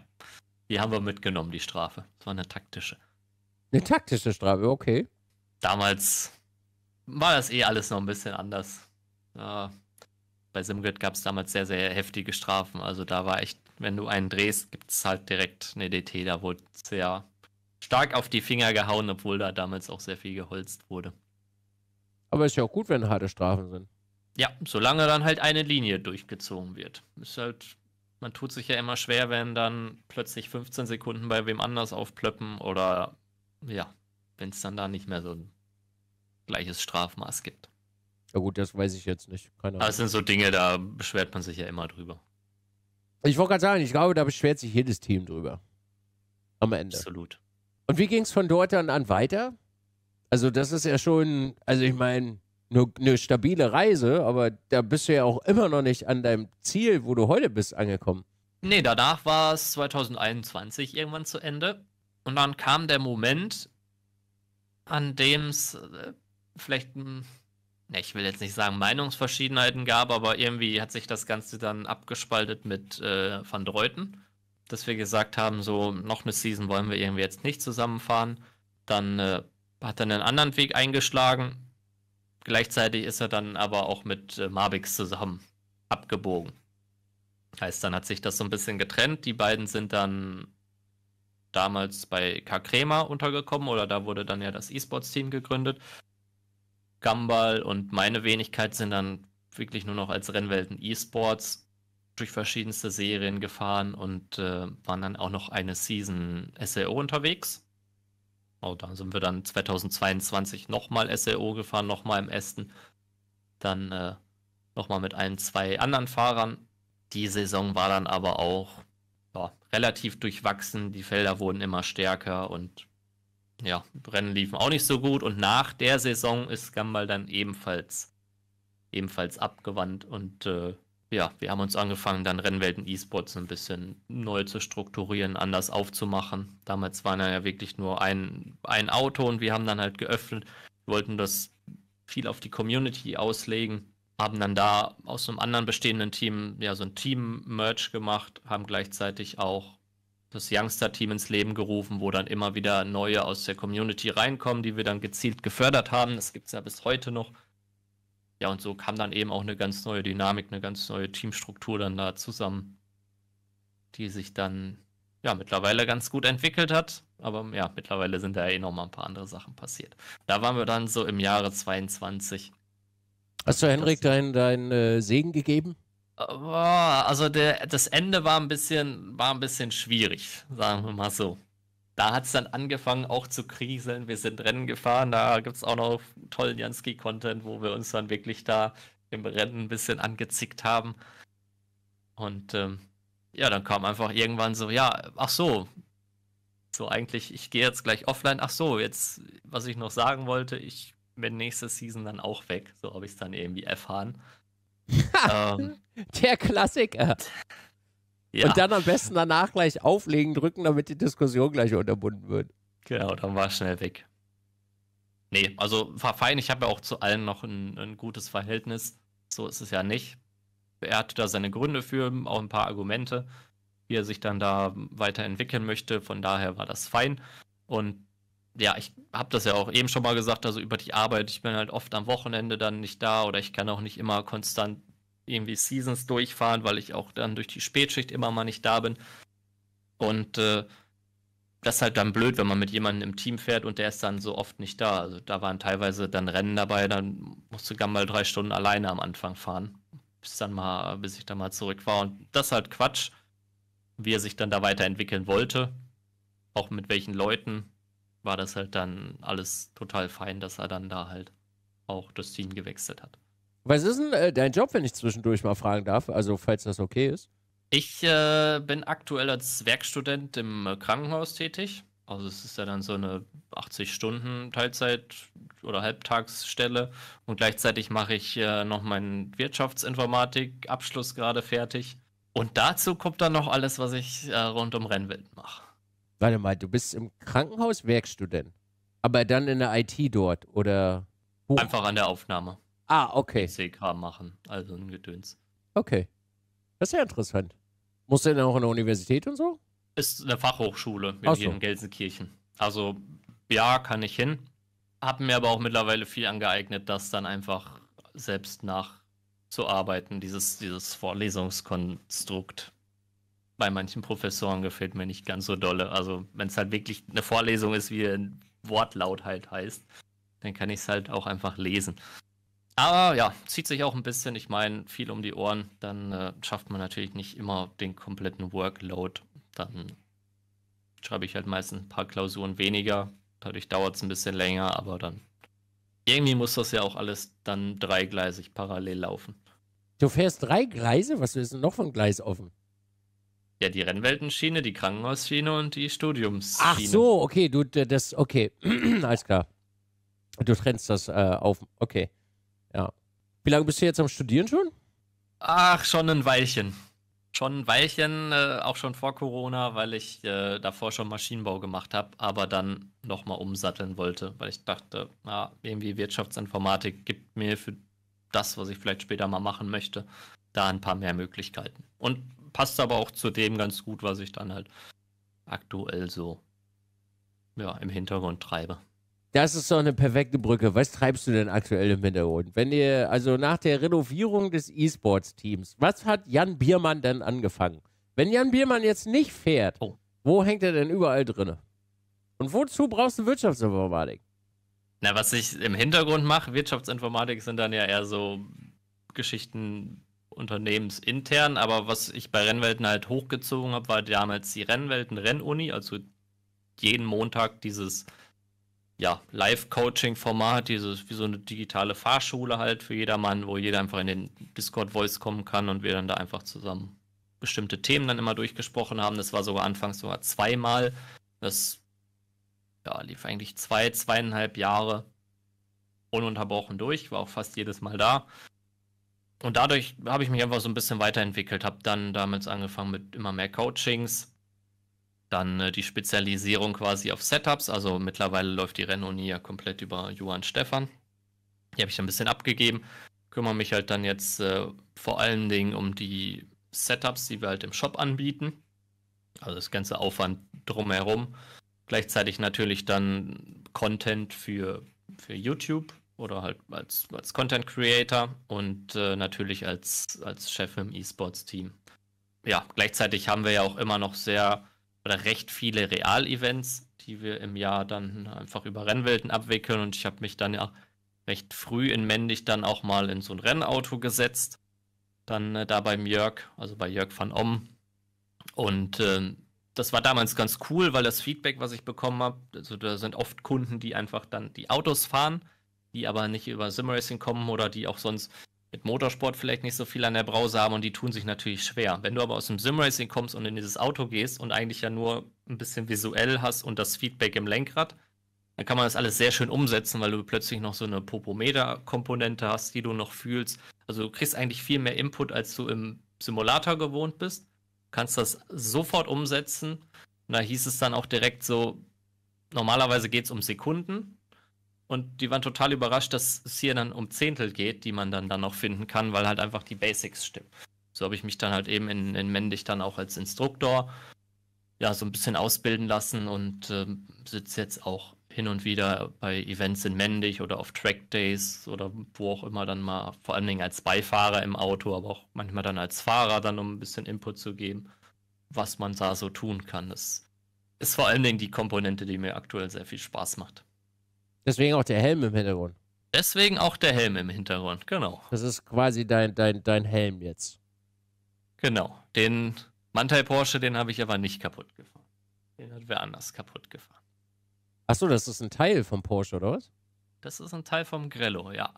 die haben wir mitgenommen, die Strafe. Das war eine taktische. Eine taktische Strafe, okay. Damals war das eh alles noch ein bisschen anders. Ja, bei Simgrid gab es damals sehr, sehr heftige Strafen. Also da war echt, wenn du einen drehst, gibt es halt direkt eine DT. Da wurde sehr stark auf die Finger gehauen, obwohl da damals auch sehr viel geholzt wurde. Aber ist ja auch gut, wenn harte Strafen sind. Ja, solange dann halt eine Linie durchgezogen wird. Ist halt, man tut sich ja immer schwer, wenn dann plötzlich 15 Sekunden bei wem anders aufplöppen oder ja, wenn es dann da nicht mehr so ein gleiches Strafmaß gibt. Ja gut, das weiß ich jetzt nicht. Keine Ahnung. Das sind so Dinge, da beschwert man sich ja immer drüber. Ich wollte gerade sagen, ich glaube, da beschwert sich jedes Team drüber. Am Ende. Absolut. Und wie ging es von dort dann an weiter? Also das ist ja schon, also ich meine, eine ne stabile Reise, aber da bist du ja auch immer noch nicht an deinem Ziel, wo du heute bist, angekommen. Nee, danach war es 2021 irgendwann zu Ende. Und dann kam der Moment, an dem es äh, vielleicht, ne, ich will jetzt nicht sagen Meinungsverschiedenheiten gab, aber irgendwie hat sich das Ganze dann abgespaltet mit äh, Van Dreuten, dass wir gesagt haben, so noch eine Season wollen wir irgendwie jetzt nicht zusammenfahren. Dann äh, hat er einen anderen Weg eingeschlagen. Gleichzeitig ist er dann aber auch mit äh, Marbix zusammen abgebogen. Heißt, dann hat sich das so ein bisschen getrennt. Die beiden sind dann damals bei K. Kremer untergekommen oder da wurde dann ja das E-Sports-Team gegründet. Gumball und meine Wenigkeit sind dann wirklich nur noch als Rennwelten E-Sports durch verschiedenste Serien gefahren und äh, waren dann auch noch eine Season SLO unterwegs. Oh, da sind wir dann 2022 nochmal SLO gefahren, nochmal im Ästen. Dann äh, nochmal mit allen zwei anderen Fahrern. Die Saison war dann aber auch ja, relativ durchwachsen. Die Felder wurden immer stärker und ja, Rennen liefen auch nicht so gut. Und nach der Saison ist Gambal dann ebenfalls, ebenfalls abgewandt. Und äh, ja, wir haben uns angefangen, dann Rennwelten E-Sports ein bisschen neu zu strukturieren, anders aufzumachen. Damals war ja wirklich nur ein, ein Auto und wir haben dann halt geöffnet, wollten das viel auf die Community auslegen haben dann da aus einem anderen bestehenden Team ja so ein Team-Merch gemacht, haben gleichzeitig auch das Youngster-Team ins Leben gerufen, wo dann immer wieder neue aus der Community reinkommen, die wir dann gezielt gefördert haben. Das gibt es ja bis heute noch. Ja, und so kam dann eben auch eine ganz neue Dynamik, eine ganz neue Teamstruktur dann da zusammen, die sich dann ja mittlerweile ganz gut entwickelt hat. Aber ja, mittlerweile sind da eh nochmal ein paar andere Sachen passiert. Da waren wir dann so im Jahre 22 Hast du Henrik deinen dein, äh, Segen gegeben? Äh, also der, das Ende war ein bisschen, war ein bisschen schwierig, sagen wir mal so. Da hat es dann angefangen auch zu kriseln. Wir sind Rennen gefahren, da gibt es auch noch tollen Jansky-Content, wo wir uns dann wirklich da im Rennen ein bisschen angezickt haben. Und ähm, ja, dann kam einfach irgendwann so, ja, ach so, so eigentlich, ich gehe jetzt gleich offline. Ach so, jetzt, was ich noch sagen wollte, ich wenn nächste Season dann auch weg. So habe ich es dann irgendwie erfahren. ähm, Der Klassiker. Ja. Und dann am besten danach gleich auflegen drücken, damit die Diskussion gleich unterbunden wird. Genau, dann war es schnell weg. Nee, also war fein. Ich habe ja auch zu allen noch ein, ein, gutes Verhältnis. So ist es ja nicht. Er hatte da seine Gründe für, auch ein paar Argumente, wie er sich dann da weiterentwickeln möchte. Von daher war das fein. Und ja, ich habe das ja auch eben schon mal gesagt, also über die Arbeit. Ich bin halt oft am Wochenende dann nicht da oder ich kann auch nicht immer konstant irgendwie Seasons durchfahren, weil ich auch dann durch die Spätschicht immer mal nicht da bin. Und äh, das ist halt dann blöd, wenn man mit jemandem im Team fährt und der ist dann so oft nicht da. Also da waren teilweise dann Rennen dabei, dann musste ich mal drei Stunden alleine am Anfang fahren, bis dann mal, bis ich dann mal zurück war. Und das ist halt Quatsch, wie er sich dann da weiterentwickeln wollte, auch mit welchen Leuten war das halt dann alles total fein, dass er dann da halt auch das Team gewechselt hat. Was ist denn äh, dein Job, wenn ich zwischendurch mal fragen darf? Also, falls das okay ist. Ich äh, bin aktuell als Werkstudent im äh, Krankenhaus tätig. Also, es ist ja dann so eine 80-Stunden-Teilzeit- oder Halbtagsstelle. Und gleichzeitig mache ich äh, noch meinen Wirtschaftsinformatik-Abschluss gerade fertig. Und dazu kommt dann noch alles, was ich äh, rund um Rennwelt mache. Warte mal, du bist im Krankenhaus Werkstudent, aber dann in der IT dort oder hoch? Einfach an der Aufnahme. Ah, okay. CK machen, also ein Gedöns. Okay. Das ist ja interessant. Musst du denn auch an der Universität und so? Ist eine Fachhochschule so. in Gelsenkirchen. Also ja, kann ich hin. Hab mir aber auch mittlerweile viel angeeignet, das dann einfach selbst nachzuarbeiten, dieses, dieses Vorlesungskonstrukt bei manchen Professoren gefällt mir nicht ganz so dolle. Also wenn es halt wirklich eine Vorlesung ist, wie ein Wortlaut halt heißt, dann kann ich es halt auch einfach lesen. Aber ja, zieht sich auch ein bisschen. Ich meine, viel um die Ohren, dann äh, schafft man natürlich nicht immer den kompletten Workload. Dann schreibe ich halt meistens ein paar Klausuren weniger. Dadurch dauert es ein bisschen länger, aber dann irgendwie muss das ja auch alles dann dreigleisig parallel laufen. Du fährst drei Gleise? Was ist denn noch von Gleis offen? Ja, die Rennweltenschiene, die Krankenhausschiene und die Studiumsschiene. Ach so, okay, du, das, okay, alles klar. Du trennst das äh, auf, okay, ja. Wie lange bist du jetzt am Studieren schon? Ach, schon ein Weilchen. Schon ein Weilchen, äh, auch schon vor Corona, weil ich äh, davor schon Maschinenbau gemacht habe, aber dann nochmal umsatteln wollte, weil ich dachte, na, irgendwie Wirtschaftsinformatik gibt mir für das, was ich vielleicht später mal machen möchte, da ein paar mehr Möglichkeiten. Und passt aber auch zu dem ganz gut, was ich dann halt aktuell so ja, im Hintergrund treibe. Das ist doch eine perfekte Brücke. Was treibst du denn aktuell im Hintergrund? Wenn ihr, also nach der Renovierung des E-Sports-Teams, was hat Jan Biermann denn angefangen? Wenn Jan Biermann jetzt nicht fährt, oh. wo hängt er denn überall drin? Und wozu brauchst du Wirtschaftsinformatik? Na, was ich im Hintergrund mache, Wirtschaftsinformatik sind dann ja eher so Geschichten, unternehmensintern, aber was ich bei Rennwelten halt hochgezogen habe, war damals die Rennwelten Rennuni, also jeden Montag dieses ja, Live-Coaching-Format, dieses wie so eine digitale Fahrschule halt für jedermann, wo jeder einfach in den Discord-Voice kommen kann und wir dann da einfach zusammen bestimmte Themen dann immer durchgesprochen haben. Das war sogar anfangs sogar zweimal. Das ja, lief eigentlich zwei, zweieinhalb Jahre ununterbrochen durch, war auch fast jedes Mal da und dadurch habe ich mich einfach so ein bisschen weiterentwickelt, habe dann damals angefangen mit immer mehr Coachings, dann äh, die Spezialisierung quasi auf Setups, also mittlerweile läuft die Rennuni ja komplett über Johann Stefan. Die habe ich ein bisschen abgegeben, kümmere mich halt dann jetzt äh, vor allen Dingen um die Setups, die wir halt im Shop anbieten. Also das ganze Aufwand drumherum. Gleichzeitig natürlich dann Content für, für YouTube, oder halt als, als Content Creator und äh, natürlich als, als Chef im E-Sports-Team. Ja, gleichzeitig haben wir ja auch immer noch sehr oder recht viele Real-Events, die wir im Jahr dann einfach über Rennwelten abwickeln und ich habe mich dann ja recht früh in Mendig dann auch mal in so ein Rennauto gesetzt. Dann äh, da beim Jörg, also bei Jörg van Om. Und äh, das war damals ganz cool, weil das Feedback, was ich bekommen habe, also da sind oft Kunden, die einfach dann die Autos fahren die aber nicht über Simracing kommen oder die auch sonst mit Motorsport vielleicht nicht so viel an der Brause haben und die tun sich natürlich schwer. Wenn du aber aus dem Simracing kommst und in dieses Auto gehst und eigentlich ja nur ein bisschen visuell hast und das Feedback im Lenkrad, dann kann man das alles sehr schön umsetzen, weil du plötzlich noch so eine Popometer-Komponente hast, die du noch fühlst. Also du kriegst eigentlich viel mehr Input, als du im Simulator gewohnt bist, kannst das sofort umsetzen. Und da hieß es dann auch direkt so, normalerweise geht es um Sekunden, und die waren total überrascht, dass es hier dann um Zehntel geht, die man dann, dann noch finden kann, weil halt einfach die Basics stimmen. So habe ich mich dann halt eben in, in Mendig dann auch als Instruktor ja so ein bisschen ausbilden lassen und äh, sitze jetzt auch hin und wieder bei Events in Mendig oder auf Track Days oder wo auch immer dann mal, vor allen Dingen als Beifahrer im Auto, aber auch manchmal dann als Fahrer, dann um ein bisschen Input zu geben, was man da so tun kann. Das ist vor allen Dingen die Komponente, die mir aktuell sehr viel Spaß macht. Deswegen auch der Helm im Hintergrund. Deswegen auch der Helm im Hintergrund, genau. Das ist quasi dein, dein, dein Helm jetzt. Genau. Den Mantel Porsche, den habe ich aber nicht kaputt gefahren. Den hat wer anders kaputt gefahren. Achso, das ist ein Teil vom Porsche, oder was? Das ist ein Teil vom Grello, ja.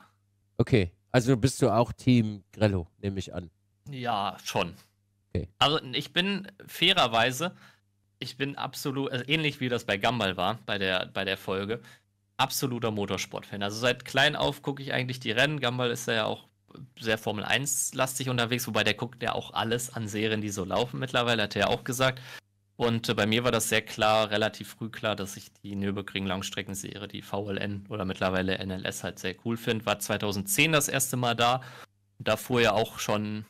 Okay. Also bist du auch Team Grello, nehme ich an. Ja, schon. Okay. Also ich bin fairerweise, ich bin absolut, also ähnlich wie das bei Gumball war, bei der, bei der Folge absoluter Motorsportfan. Also seit klein auf gucke ich eigentlich die Rennen. Gumball ist ja auch sehr Formel 1-lastig unterwegs, wobei der guckt ja auch alles an Serien, die so laufen mittlerweile, hat er ja auch gesagt. Und äh, bei mir war das sehr klar, relativ früh klar, dass ich die Nürburgring-Langstreckenserie, die VLN oder mittlerweile NLS halt sehr cool finde. War 2010 das erste Mal da. Da fuhr ja auch schon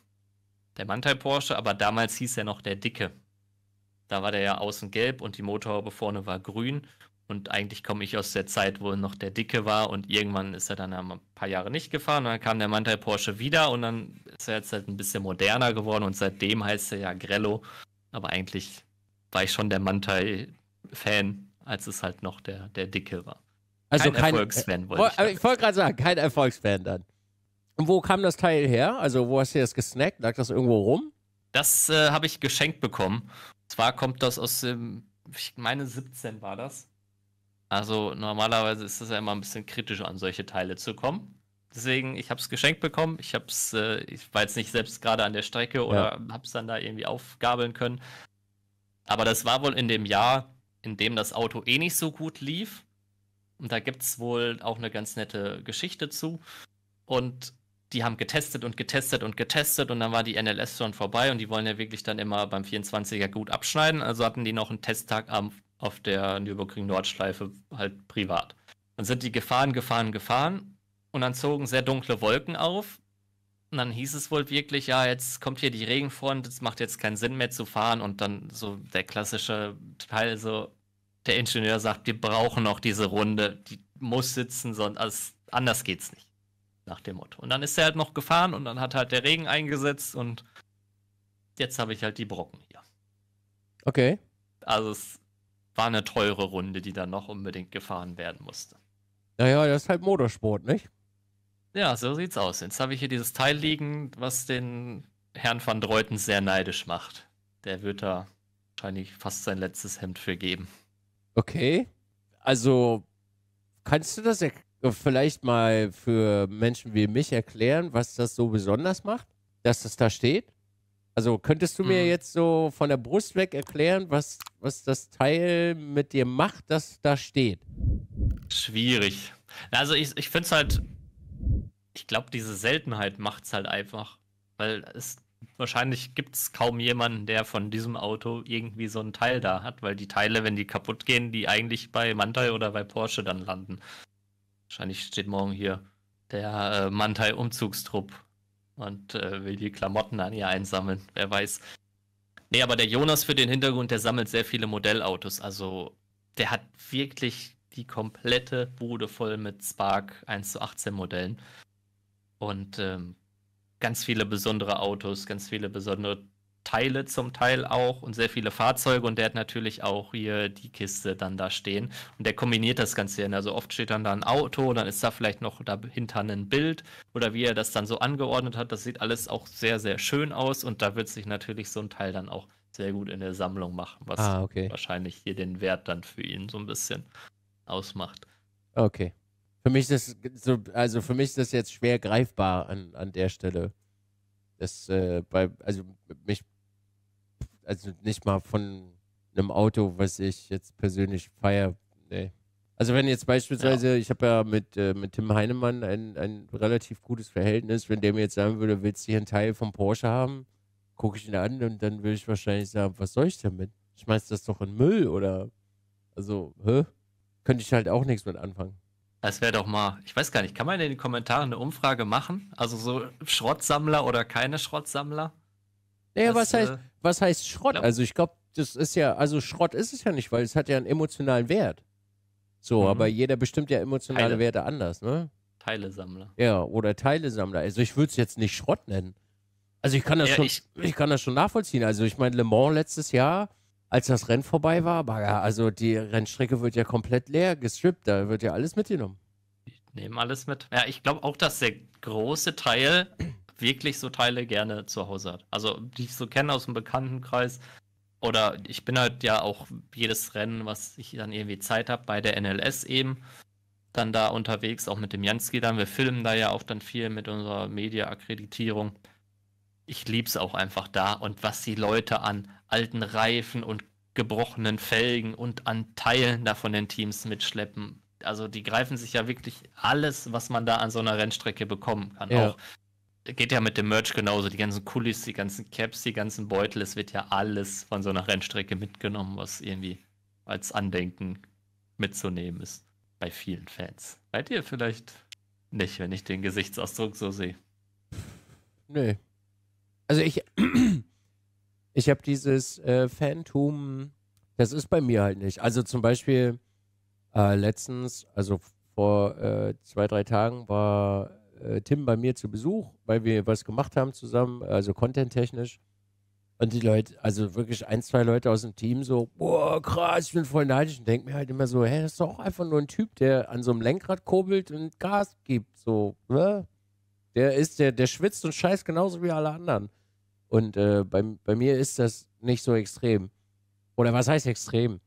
der Mantai Porsche, aber damals hieß er noch der Dicke. Da war der ja außen gelb und die Motorhaube vorne war grün. Und eigentlich komme ich aus der Zeit, wo noch der Dicke war und irgendwann ist er dann ein paar Jahre nicht gefahren und dann kam der Mantel Porsche wieder und dann ist er jetzt halt ein bisschen moderner geworden und seitdem heißt er ja Grello. Aber eigentlich war ich schon der Mantai-Fan, als es halt noch der, der Dicke war. Also kein, kein Erfolgsfan, wollte ich. Äh, ich wollte gerade sagen, kein Erfolgsfan dann. Und wo kam das Teil her? Also, wo hast du das gesnackt? Lag das irgendwo rum? Das äh, habe ich geschenkt bekommen. Und zwar kommt das aus dem, ich meine, 17 war das. Also normalerweise ist es ja immer ein bisschen kritisch, an solche Teile zu kommen. Deswegen, ich habe es geschenkt bekommen. Ich hab's, äh, ich war jetzt nicht selbst gerade an der Strecke oder ja. habe es dann da irgendwie aufgabeln können. Aber das war wohl in dem Jahr, in dem das Auto eh nicht so gut lief. Und da gibt es wohl auch eine ganz nette Geschichte zu. Und die haben getestet und getestet und getestet und dann war die NLS schon vorbei und die wollen ja wirklich dann immer beim 24er gut abschneiden. Also hatten die noch einen Testtag am auf der Nürburgring-Nordschleife halt privat. Dann sind die gefahren, gefahren, gefahren und dann zogen sehr dunkle Wolken auf. Und dann hieß es wohl wirklich, ja, jetzt kommt hier die Regenfront, es macht jetzt keinen Sinn mehr zu fahren. Und dann so der klassische Teil, so der Ingenieur sagt, wir brauchen noch diese Runde, die muss sitzen, sonst also anders geht's nicht. Nach dem Motto. Und dann ist er halt noch gefahren und dann hat halt der Regen eingesetzt und jetzt habe ich halt die Brocken hier. Okay. Also es war eine teure Runde, die dann noch unbedingt gefahren werden musste. Naja, das ist halt Motorsport, nicht? Ja, so sieht's aus. Jetzt habe ich hier dieses Teil liegen, was den Herrn van Dreuten sehr neidisch macht. Der wird da wahrscheinlich fast sein letztes Hemd für geben. Okay. Also, kannst du das vielleicht mal für Menschen wie mich erklären, was das so besonders macht, dass das da steht? Also, könntest du hm. mir jetzt so von der Brust weg erklären, was was das Teil mit dir macht, das da steht. Schwierig. Also ich, ich finde es halt, ich glaube, diese Seltenheit macht es halt einfach. Weil es wahrscheinlich gibt es kaum jemanden, der von diesem Auto irgendwie so einen Teil da hat, weil die Teile, wenn die kaputt gehen, die eigentlich bei Mantai oder bei Porsche dann landen. Wahrscheinlich steht morgen hier der äh, Mantai-Umzugstrupp und äh, will die Klamotten an ihr einsammeln. Wer weiß. Nee, aber der Jonas für den Hintergrund, der sammelt sehr viele Modellautos. Also der hat wirklich die komplette Bude voll mit Spark 1 zu 18 Modellen. Und ähm, ganz viele besondere Autos, ganz viele besondere Teile zum Teil auch und sehr viele Fahrzeuge und der hat natürlich auch hier die Kiste dann da stehen und der kombiniert das Ganze. hin. Also oft steht dann da ein Auto, dann ist da vielleicht noch dahinter ein Bild oder wie er das dann so angeordnet hat. Das sieht alles auch sehr, sehr schön aus und da wird sich natürlich so ein Teil dann auch sehr gut in der Sammlung machen, was ah, okay. wahrscheinlich hier den Wert dann für ihn so ein bisschen ausmacht. Okay. Für mich ist das so, also für mich ist das jetzt schwer greifbar an, an der Stelle. Das äh, bei, also mich also nicht mal von einem Auto, was ich jetzt persönlich feiere. Nee. Also wenn jetzt beispielsweise, ja. ich habe ja mit, äh, mit Tim Heinemann ein, ein relativ gutes Verhältnis, wenn der mir jetzt sagen würde, willst du hier einen Teil vom Porsche haben, gucke ich ihn an und dann würde ich wahrscheinlich sagen, was soll ich damit? Schmeiß das doch in Müll oder also, hä? Könnte ich halt auch nichts mit anfangen. Das wäre doch mal, ich weiß gar nicht, kann man in den Kommentaren eine Umfrage machen? Also so Schrottsammler oder keine Schrottsammler? Naja, das, was, heißt, äh, was heißt Schrott? Glaub, also ich glaube, das ist ja, also Schrott ist es ja nicht, weil es hat ja einen emotionalen Wert. So, mhm. aber jeder bestimmt ja emotionale Teile. Werte anders, ne? Teilesammler. Ja, oder Teilesammler. Also ich würde es jetzt nicht Schrott nennen. Also ich kann das ja, schon, ich, ich, kann das schon nachvollziehen. Also ich meine, Le Mans letztes Jahr, als das Rennen vorbei war, war ja, also die Rennstrecke wird ja komplett leer gestrippt, da wird ja alles mitgenommen. Die nehmen alles mit. Ja, ich glaube auch, dass der große Teil wirklich so Teile gerne zu Hause hat. Also, die ich so kenne aus dem Bekanntenkreis. Oder ich bin halt ja auch jedes Rennen, was ich dann irgendwie Zeit habe, bei der NLS eben, dann da unterwegs, auch mit dem Jansky dann. Wir filmen da ja auch dann viel mit unserer Media-Akkreditierung. Ich liebe es auch einfach da und was die Leute an alten Reifen und gebrochenen Felgen und an Teilen da von den Teams mitschleppen. Also die greifen sich ja wirklich alles, was man da an so einer Rennstrecke bekommen kann. Ja. Auch geht ja mit dem Merch genauso. Die ganzen Kulis, die ganzen Caps, die ganzen Beutel, es wird ja alles von so einer Rennstrecke mitgenommen, was irgendwie als Andenken mitzunehmen ist bei vielen Fans. Bei dir vielleicht nicht, wenn ich den Gesichtsausdruck so sehe. Nö. Also ich, ich habe dieses äh, Phantom, das ist bei mir halt nicht. Also zum Beispiel äh, letztens, also vor äh, zwei, drei Tagen war äh, Tim bei mir zu Besuch, weil wir was gemacht haben zusammen, also contenttechnisch. Und die Leute, also wirklich ein, zwei Leute aus dem Team so, boah, krass, ich bin voll neidisch und denke mir halt immer so, hä, das ist doch auch einfach nur ein Typ, der an so einem Lenkrad kurbelt und Gas gibt, so, ne? Der ist, der, der schwitzt und scheißt genauso wie alle anderen. Und äh, bei, bei mir ist das nicht so extrem. Oder was heißt extrem?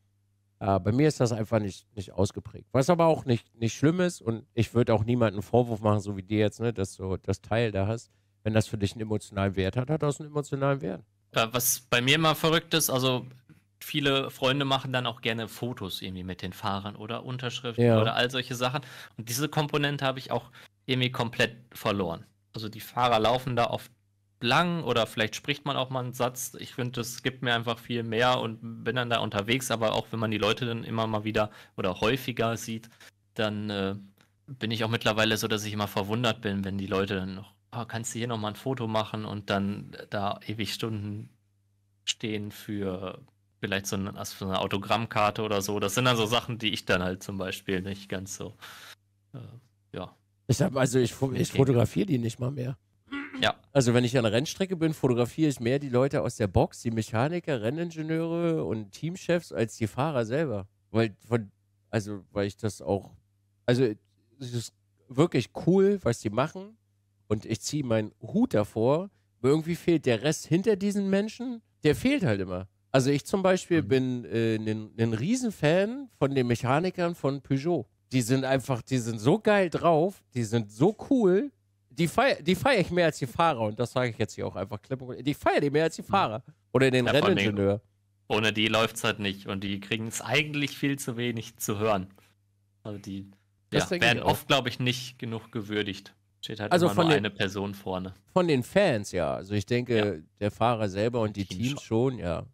Äh, bei mir ist das einfach nicht, nicht ausgeprägt. Was aber auch nicht, nicht schlimm ist und ich würde auch niemanden einen Vorwurf machen, so wie dir jetzt, ne, dass du das Teil da hast. Wenn das für dich einen emotionalen Wert hat, hat das einen emotionalen Wert. Ja, äh, was bei mir immer verrückt ist, also viele Freunde machen dann auch gerne Fotos irgendwie mit den Fahrern oder Unterschriften ja. oder all solche Sachen. Und diese Komponente habe ich auch irgendwie komplett verloren. Also die Fahrer laufen da auf lang oder vielleicht spricht man auch mal einen Satz. Ich finde, das gibt mir einfach viel mehr und bin dann da unterwegs, aber auch wenn man die Leute dann immer mal wieder oder häufiger sieht, dann äh, bin ich auch mittlerweile so, dass ich immer verwundert bin, wenn die Leute dann noch, oh, kannst du hier nochmal ein Foto machen und dann da ewig Stunden stehen für vielleicht so eine, also eine Autogrammkarte oder so. Das sind dann so Sachen, die ich dann halt zum Beispiel nicht ganz so, äh, ja. Ich habe also ich, ich fotografiere die nicht mal mehr. Ja. Also wenn ich an der Rennstrecke bin, fotografiere ich mehr die Leute aus der Box, die Mechaniker, Renningenieure und Teamchefs als die Fahrer selber. Weil von, also weil ich das auch, also es ist wirklich cool, was die machen und ich ziehe meinen Hut davor. Aber irgendwie fehlt der Rest hinter diesen Menschen, der fehlt halt immer. Also ich zum Beispiel mhm. bin äh, ein Riesenfan von den Mechanikern von Peugeot. Die sind einfach, die sind so geil drauf, die sind so cool die feiere die feier ich mehr als die Fahrer und das sage ich jetzt hier auch einfach klipp und die feiere die mehr als die hm. Fahrer oder den ja, Renningenieur. Ohne die läuft es halt nicht und die kriegen es eigentlich viel zu wenig zu hören. Also die ja, werden oft, glaube ich, nicht genug gewürdigt. Steht halt also immer nur den, eine Person vorne. Von den Fans, ja. Also ich denke, ja. der Fahrer selber und die Team Teams schon. schon, ja.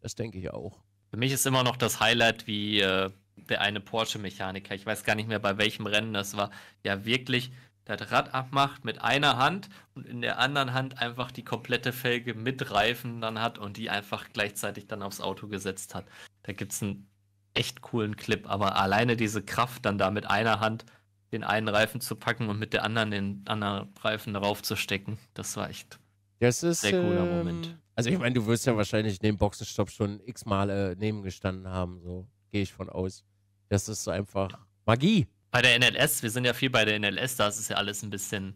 Das denke ich auch. Für mich ist immer noch das Highlight, wie äh, der eine Porsche-Mechaniker, ich weiß gar nicht mehr, bei welchem Rennen das war, ja wirklich das Rad abmacht mit einer Hand und in der anderen Hand einfach die komplette Felge mit Reifen dann hat und die einfach gleichzeitig dann aufs Auto gesetzt hat. Da gibt es einen echt coolen Clip, aber alleine diese Kraft dann da mit einer Hand den einen Reifen zu packen und mit der anderen den anderen Reifen darauf zu stecken, das war echt das ist, sehr cooler ähm, Moment. Also ich meine, du wirst ja wahrscheinlich den Boxenstopp schon x Mal äh, nebengestanden haben, so gehe ich von aus. Das ist so einfach Magie bei der NLS, wir sind ja viel bei der NLS, da ist es ja alles ein bisschen,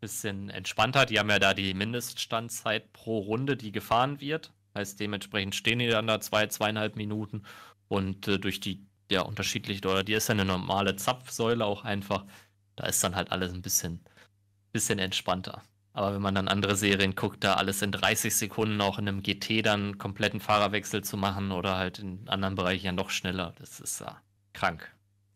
bisschen entspannter. Die haben ja da die Mindeststandzeit pro Runde, die gefahren wird. Heißt, dementsprechend stehen die dann da zwei, zweieinhalb Minuten. Und äh, durch die ja, unterschiedlichen, oder die ist ja eine normale Zapfsäule auch einfach. Da ist dann halt alles ein bisschen, bisschen entspannter. Aber wenn man dann andere Serien guckt, da alles in 30 Sekunden auch in einem GT dann kompletten Fahrerwechsel zu machen oder halt in anderen Bereichen ja noch schneller, das ist ja äh, krank.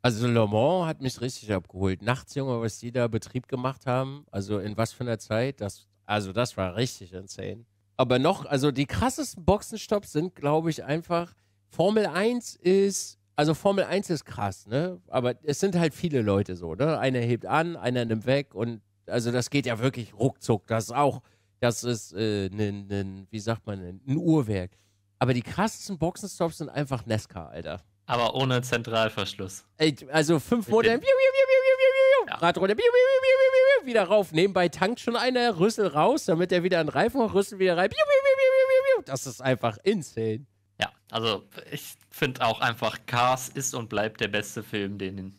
Also Le Mans hat mich richtig abgeholt. Nachts, Junge, was die da Betrieb gemacht haben, also in was für einer Zeit, das, also das war richtig insane. Aber noch, also die krassesten Boxenstopps sind, glaube ich, einfach Formel 1 ist, also Formel 1 ist krass, ne? Aber es sind halt viele Leute so, ne? Einer hebt an, einer nimmt weg und also das geht ja wirklich ruckzuck. Das ist auch, das ist äh, ne, ne, wie sagt man, ein Uhrwerk. Aber die krassesten Boxenstopps sind einfach Nesca, Alter. Aber ohne Zentralverschluss. Ey, also fünf Modem, ja. Radrolle, wieder rauf. Nebenbei tankt schon einer, Rüssel raus, damit er wieder einen Reifen macht, Rüssel wieder rein. Das ist einfach insane. Ja, also ich finde auch einfach, Cars ist und bleibt der beste Film, den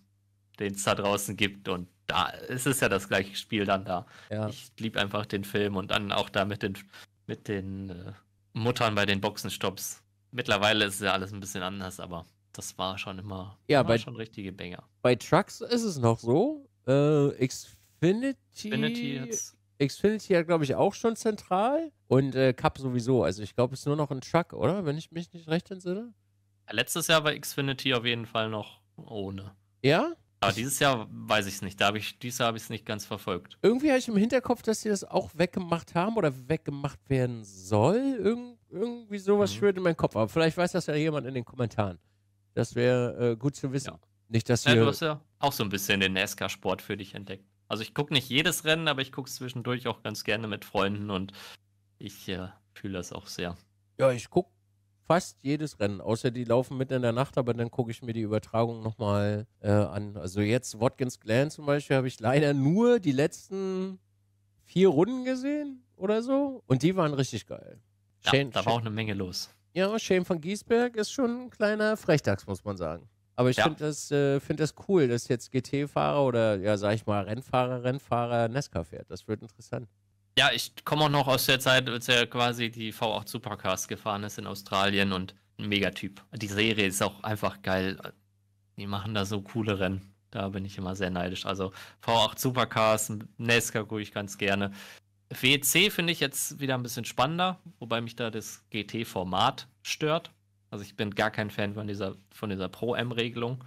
es da draußen gibt. Und da ist es ja das gleiche Spiel dann da. Ja. Ich liebe einfach den Film und dann auch da mit den, mit den äh, Muttern bei den Boxenstopps. Mittlerweile ist es ja alles ein bisschen anders, aber das war schon immer ja, bei, schon richtige Banger. Bei Trucks ist es noch so. Äh, Xfinity. Xfinity jetzt. Xfinity hat, glaube ich, auch schon zentral. Und äh, Cup sowieso. Also ich glaube, es ist nur noch ein Truck, oder? Wenn ich mich nicht recht entsinne. letztes Jahr war Xfinity auf jeden Fall noch ohne. Ja? Aber dieses Jahr weiß ich es nicht. Da habe ich, dieses Jahr habe ich es nicht ganz verfolgt. Irgendwie habe ich im Hinterkopf, dass sie das auch weggemacht haben oder weggemacht werden soll. Irgend, irgendwie sowas mhm. schwirrt in meinem Kopf. Aber vielleicht weiß das ja jemand in den Kommentaren. Das wäre äh, gut zu wissen. Ja. Nicht, dass ja, wir. Du hast ja auch so ein bisschen den NASCAR-Sport für dich entdeckt. Also ich gucke nicht jedes Rennen, aber ich gucke zwischendurch auch ganz gerne mit Freunden und ich äh, fühle das auch sehr. Ja, ich gucke fast jedes Rennen, außer die laufen mitten in der Nacht, aber dann gucke ich mir die Übertragung nochmal äh, an. Also jetzt Watkins Glen zum Beispiel habe ich leider nur die letzten vier Runden gesehen oder so und die waren richtig geil. Ja, Shane, da war Shane, auch eine Menge los. Ja, Shane von Giesberg ist schon ein kleiner Frechdachs, muss man sagen. Aber ich ja. finde das, äh, find das cool, dass jetzt GT-Fahrer oder, ja, sag ich mal, Rennfahrer, Rennfahrer Nesca fährt. Das wird interessant. Ja, ich komme auch noch aus der Zeit, als er quasi die V8 Supercars gefahren ist in Australien und ein Megatyp. Die Serie ist auch einfach geil. Die machen da so coole Rennen. Da bin ich immer sehr neidisch. Also V8 Supercars, Nesca gucke ich ganz gerne. WC e finde ich jetzt wieder ein bisschen spannender, wobei mich da das GT-Format stört. Also ich bin gar kein Fan von dieser, von dieser Pro-M-Regelung.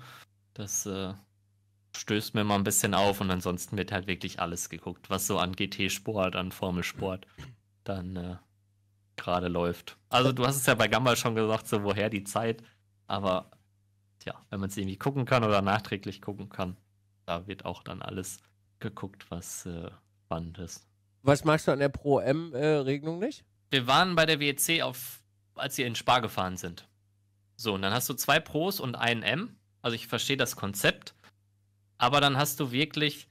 Das äh, stößt mir mal ein bisschen auf und ansonsten wird halt wirklich alles geguckt, was so an GT-Sport, an Formelsport dann äh, gerade läuft. Also du hast es ja bei Gamba schon gesagt, so woher die Zeit, aber ja, wenn man es irgendwie gucken kann oder nachträglich gucken kann, da wird auch dann alles geguckt, was äh, spannend ist. Was magst du an der Pro M-Regelung äh, nicht? Wir waren bei der WEC auf, als sie in Spar gefahren sind. So, und dann hast du zwei Pros und einen M. Also ich verstehe das Konzept. Aber dann hast du wirklich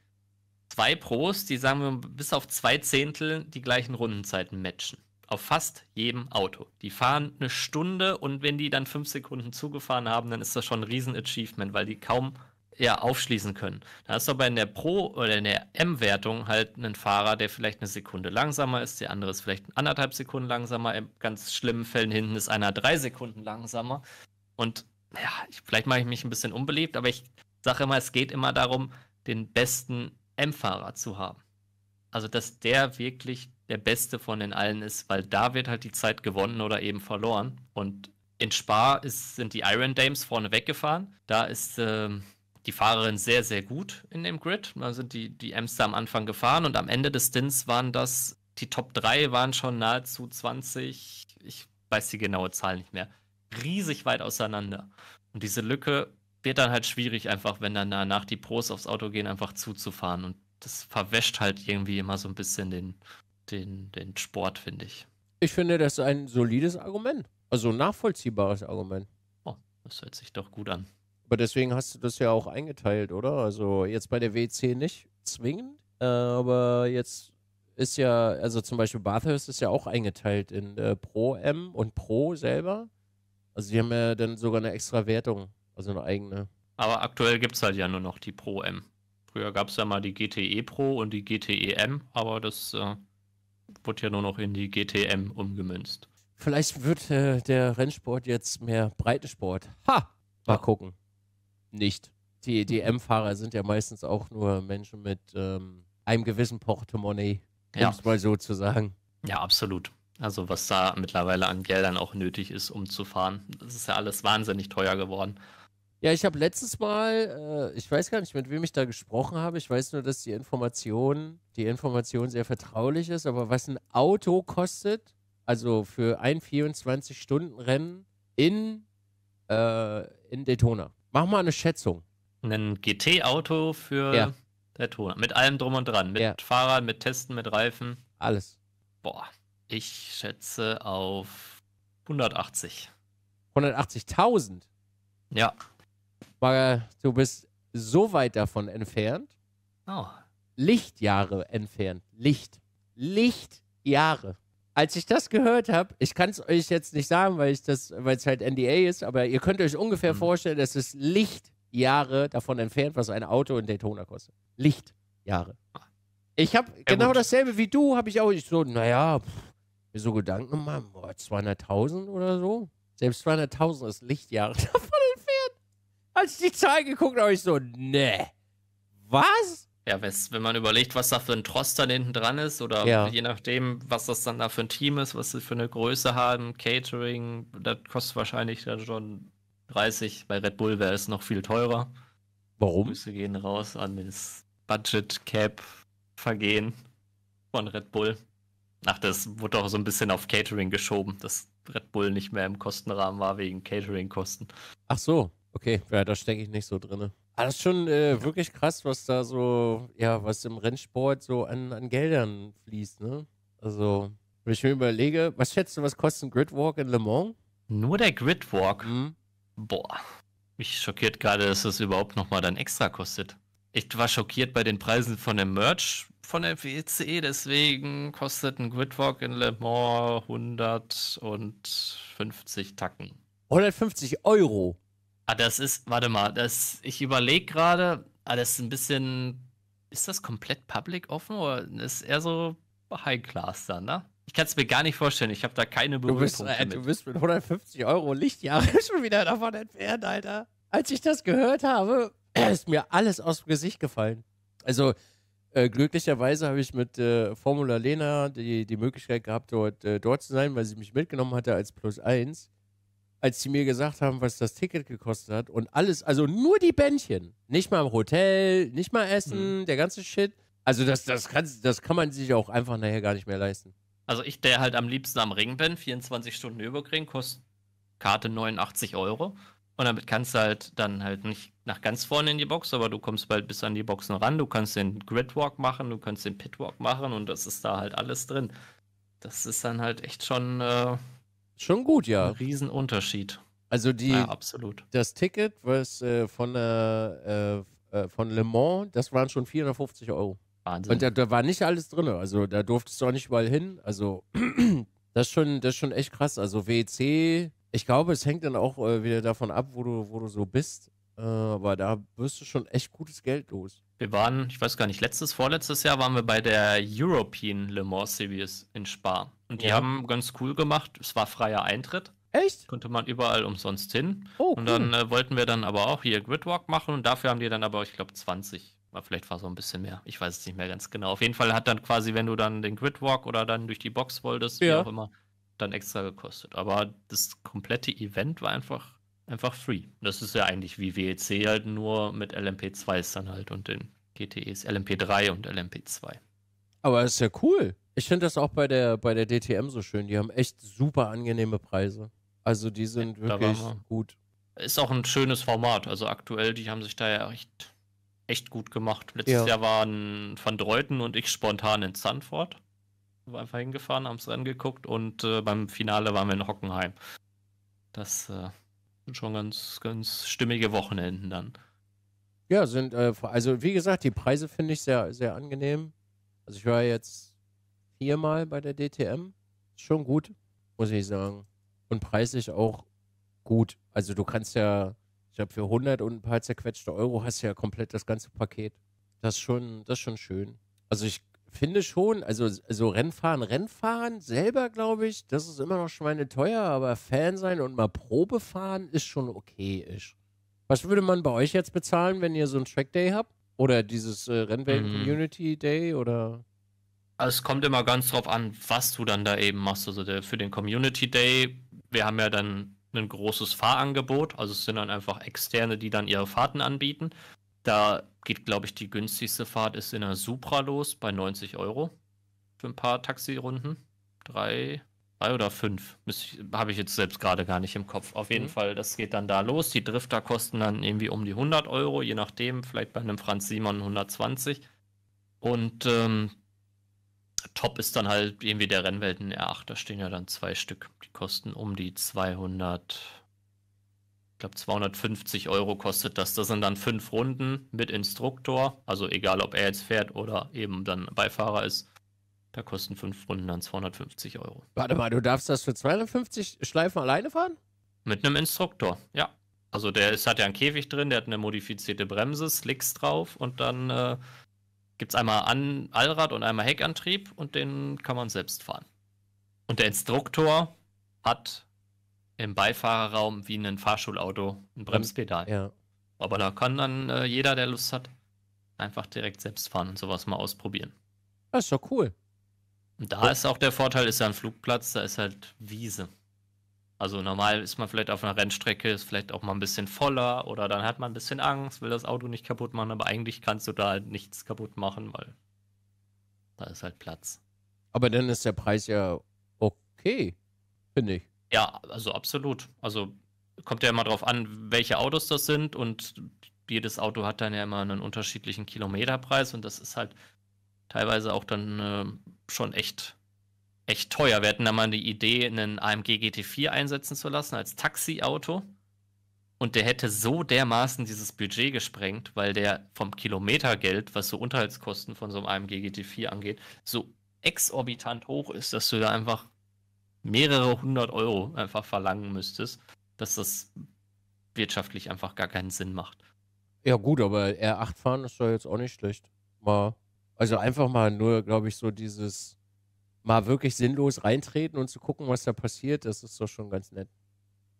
zwei Pros, die sagen wir bis auf zwei Zehntel die gleichen Rundenzeiten matchen. Auf fast jedem Auto. Die fahren eine Stunde und wenn die dann fünf Sekunden zugefahren haben, dann ist das schon ein Riesen-Achievement, weil die kaum ja, aufschließen können. Da hast du aber in der Pro- oder in der M-Wertung halt einen Fahrer, der vielleicht eine Sekunde langsamer ist, der andere ist vielleicht anderthalb Sekunden langsamer. In ganz schlimmen Fällen hinten ist einer drei Sekunden langsamer. Und ja, ich, vielleicht mache ich mich ein bisschen unbeliebt, aber ich sage immer, es geht immer darum, den besten M-Fahrer zu haben. Also, dass der wirklich der beste von den allen ist, weil da wird halt die Zeit gewonnen oder eben verloren. Und in Spa ist, sind die Iron Dames vorne weggefahren. Da ist. Äh, die Fahrerin sehr, sehr gut in dem Grid. Da sind die, die Amster am Anfang gefahren und am Ende des Stints waren das, die Top 3 waren schon nahezu 20, ich weiß die genaue Zahl nicht mehr, riesig weit auseinander. Und diese Lücke wird dann halt schwierig, einfach, wenn dann danach die Pros aufs Auto gehen, einfach zuzufahren. Und das verwäscht halt irgendwie immer so ein bisschen den, den, den Sport, finde ich. Ich finde, das ist ein solides Argument. Also nachvollziehbares Argument. Oh, das hört sich doch gut an. Aber deswegen hast du das ja auch eingeteilt, oder? Also jetzt bei der WC nicht zwingend, äh, aber jetzt ist ja, also zum Beispiel Bathurst ist ja auch eingeteilt in äh, Pro M und Pro selber. Also die haben ja dann sogar eine extra Wertung, also eine eigene. Aber aktuell gibt es halt ja nur noch die Pro M. Früher gab es ja mal die GTE Pro und die GTE M, aber das äh, wurde ja nur noch in die GTM umgemünzt. Vielleicht wird äh, der Rennsport jetzt mehr Breitensport. Ha! Mal Ach. gucken nicht. Die m fahrer sind ja meistens auch nur Menschen mit ähm, einem gewissen Portemonnaie, um ja. es mal so zu sagen. Ja, absolut. Also was da mittlerweile an Geldern auch nötig ist, um zu fahren. Das ist ja alles wahnsinnig teuer geworden. Ja, ich habe letztes Mal, äh, ich weiß gar nicht, mit wem ich da gesprochen habe. Ich weiß nur, dass die Information, die Information sehr vertraulich ist, aber was ein Auto kostet, also für ein 24-Stunden-Rennen in, äh, in Daytona. Mach mal eine Schätzung. Ein GT-Auto für ja. Daytona. Mit allem drum und dran. Mit ja. Fahrrad, mit Testen, mit Reifen. Alles. Boah, ich schätze auf 180. 180.000? Ja. Aber du bist so weit davon entfernt. Oh. Lichtjahre entfernt. Licht. Lichtjahre als ich das gehört habe, ich kann es euch jetzt nicht sagen, weil ich das, weil es halt NDA ist, aber ihr könnt euch ungefähr mhm. vorstellen, es Lichtjahre davon entfernt, was ein Auto in Daytona kostet. Lichtjahre. Ich habe ja, genau gut. dasselbe wie du, habe ich auch. Ich so, naja, mir so Gedanken gemacht, 200.000 oder so. Selbst 200.000 ist Lichtjahre davon entfernt. Als ich die Zahl geguckt habe, ich so, ne, was? Ja, wenn man überlegt, was da für ein Trost dann hinten dran ist, oder ja. je nachdem, was das dann da für ein Team ist, was sie für eine Größe haben, Catering, das kostet wahrscheinlich dann schon 30. Bei Red Bull wäre es noch viel teurer. Warum? Grüße gehen raus an das Budget Cap Vergehen von Red Bull. Ach, das wurde auch so ein bisschen auf Catering geschoben, dass Red Bull nicht mehr im Kostenrahmen war wegen Catering-Kosten. Ach so, okay, ja, da stecke ich nicht so drinne. Ah, das ist schon äh, wirklich krass, was da so, ja, was im Rennsport so an, an Geldern fließt, ne? Also, wenn ich mir überlege, was schätzt du, was kostet ein Gridwalk in Le Mans? Nur der Gridwalk? Mhm. Boah. Mich schockiert gerade, dass das überhaupt nochmal dann extra kostet. Ich war schockiert bei den Preisen von dem Merch von der WCE, deswegen kostet ein Gridwalk in Le Mans 150 Tacken. 150 Euro? Ah, das ist, warte mal, das, ich überlege gerade, ah, das ist ein bisschen, ist das komplett public offen oder ist eher so High Class dann, ne? Ich kann es mir gar nicht vorstellen, ich habe da keine Berührungspunkte du bist, äh, mit. Du bist mit 150 Euro Lichtjahre schon wieder davon entfernt, Alter. Als ich das gehört habe, ist mir alles aus dem Gesicht gefallen. Also, äh, glücklicherweise habe ich mit äh, Formula Lena die, die Möglichkeit gehabt, dort, äh, dort zu sein, weil sie mich mitgenommen hatte als Plus 1 als sie mir gesagt haben, was das Ticket gekostet hat und alles, also nur die Bändchen, nicht mal im Hotel, nicht mal Essen, mhm. der ganze Shit. Also das, das, kann, das kann man sich auch einfach nachher gar nicht mehr leisten. Also ich, der halt am liebsten am Ring bin, 24 Stunden überkriegen, kostet Karte 89 Euro. Und damit kannst du halt dann halt nicht nach ganz vorne in die Box, aber du kommst bald bis an die Boxen ran. Du kannst den Gridwalk machen, du kannst den Pitwalk machen und das ist da halt alles drin. Das ist dann halt echt schon äh, Schon gut, ja. Ein Riesenunterschied. Also die, ja, absolut. das Ticket was äh, von, äh, äh, äh von Le Mans, das waren schon 450 Euro. Wahnsinn. Und da, da war nicht alles drin. Also da durftest du auch nicht überall hin. Also das ist schon, das ist schon echt krass. Also WC, e ich glaube, es hängt dann auch äh, wieder davon ab, wo du, wo du so bist. Äh, aber da wirst du schon echt gutes Geld los. Wir waren, ich weiß gar nicht, letztes, vorletztes Jahr waren wir bei der European Le Mans Series in Spa. Und die ja. haben ganz cool gemacht, es war freier Eintritt. Echt? Konnte man überall umsonst hin. Oh, und dann äh, wollten wir dann aber auch hier Gridwalk machen und dafür haben die dann aber, ich glaube, 20. vielleicht war es so ein bisschen mehr. Ich weiß es nicht mehr ganz genau. Auf jeden Fall hat dann quasi, wenn du dann den Gridwalk oder dann durch die Box wolltest, ja. wie auch immer, dann extra gekostet. Aber das komplette Event war einfach, einfach free. Das ist ja eigentlich wie WEC halt nur mit LMP2 ist dann halt und den GTEs LMP3 und LMP2. Aber das ist ja cool. Ich finde das auch bei der, bei der DTM so schön. Die haben echt super angenehme Preise. Also die sind ja, wirklich wir. gut. Ist auch ein schönes Format. Also aktuell, die haben sich da ja echt, echt gut gemacht. Letztes ja. Jahr waren Van Dreuten und ich spontan in Sanford. War einfach hingefahren, haben es angeguckt und äh, beim Finale waren wir in Hockenheim. Das äh, sind schon ganz, ganz stimmige Wochenenden dann. Ja, sind, äh, also wie gesagt, die Preise finde ich sehr, sehr angenehm. Also ich war jetzt viermal bei der DTM. Schon gut, muss ich sagen. Und preislich auch gut. Also du kannst ja, ich habe für 100 und ein paar zerquetschte Euro hast ja komplett das ganze Paket. Das ist schon, das ist schon schön. Also ich finde schon, also, also Rennfahren, Rennfahren selber, glaube ich, das ist immer noch schweineteuer, aber Fan sein und mal Probe fahren ist schon okayisch. Was würde man bei euch jetzt bezahlen, wenn ihr so einen Track Day habt? Oder dieses äh, Rennwelt mhm. Community Day oder? Also es kommt immer ganz drauf an, was du dann da eben machst. Also der, für den Community Day, wir haben ja dann ein großes Fahrangebot. Also es sind dann einfach Externe, die dann ihre Fahrten anbieten. Da geht, glaube ich, die günstigste Fahrt ist in der Supra los bei 90 Euro für ein paar Taxirunden. Drei, drei oder fünf. Habe ich jetzt selbst gerade gar nicht im Kopf. Auf jeden mhm. Fall, das geht dann da los. Die Drifter kosten dann irgendwie um die 100 Euro, je nachdem, vielleicht bei einem Franz Simon 120. Und ähm, Top ist dann halt irgendwie der Rennwelten R8. Da stehen ja dann zwei Stück. Die kosten um die 200, ich glaube 250 Euro kostet das. Das sind dann fünf Runden mit Instruktor. Also egal, ob er jetzt fährt oder eben dann Beifahrer ist. Da kosten fünf Runden dann 250 Euro. Warte mal, du darfst das für 250 Schleifen alleine fahren? Mit einem Instruktor, ja. Also der ist, hat ja einen Käfig drin, der hat eine modifizierte Bremse, Slicks drauf und dann äh, gibt es einmal An Allrad und einmal Heckantrieb und den kann man selbst fahren. Und der Instruktor hat im Beifahrerraum wie ein Fahrschulauto ein mhm. Bremspedal. Ja. Aber da kann dann äh, jeder, der Lust hat, einfach direkt selbst fahren und sowas mal ausprobieren. Das ist doch cool. Und da cool. ist auch der Vorteil, ist ja ein Flugplatz, da ist halt Wiese. Also normal ist man vielleicht auf einer Rennstrecke, ist vielleicht auch mal ein bisschen voller oder dann hat man ein bisschen Angst, will das Auto nicht kaputt machen, aber eigentlich kannst du da halt nichts kaputt machen, weil da ist halt Platz. Aber dann ist der Preis ja okay, finde ich. Ja, also absolut. Also kommt ja immer drauf an, welche Autos das sind und jedes Auto hat dann ja immer einen unterschiedlichen Kilometerpreis und das ist halt teilweise auch dann äh, schon echt echt teuer. Wir hatten da mal die Idee, einen AMG GT4 einsetzen zu lassen als Taxiauto. Und der hätte so dermaßen dieses Budget gesprengt, weil der vom Kilometergeld, was so Unterhaltskosten von so einem AMG GT4 angeht, so exorbitant hoch ist, dass du da einfach mehrere hundert Euro einfach verlangen müsstest, dass das wirtschaftlich einfach gar keinen Sinn macht. Ja gut, aber R8 fahren ist ja jetzt auch nicht schlecht. Mal, also einfach mal nur, glaube ich, so dieses mal wirklich sinnlos reintreten und zu gucken, was da passiert, das ist doch schon ganz nett.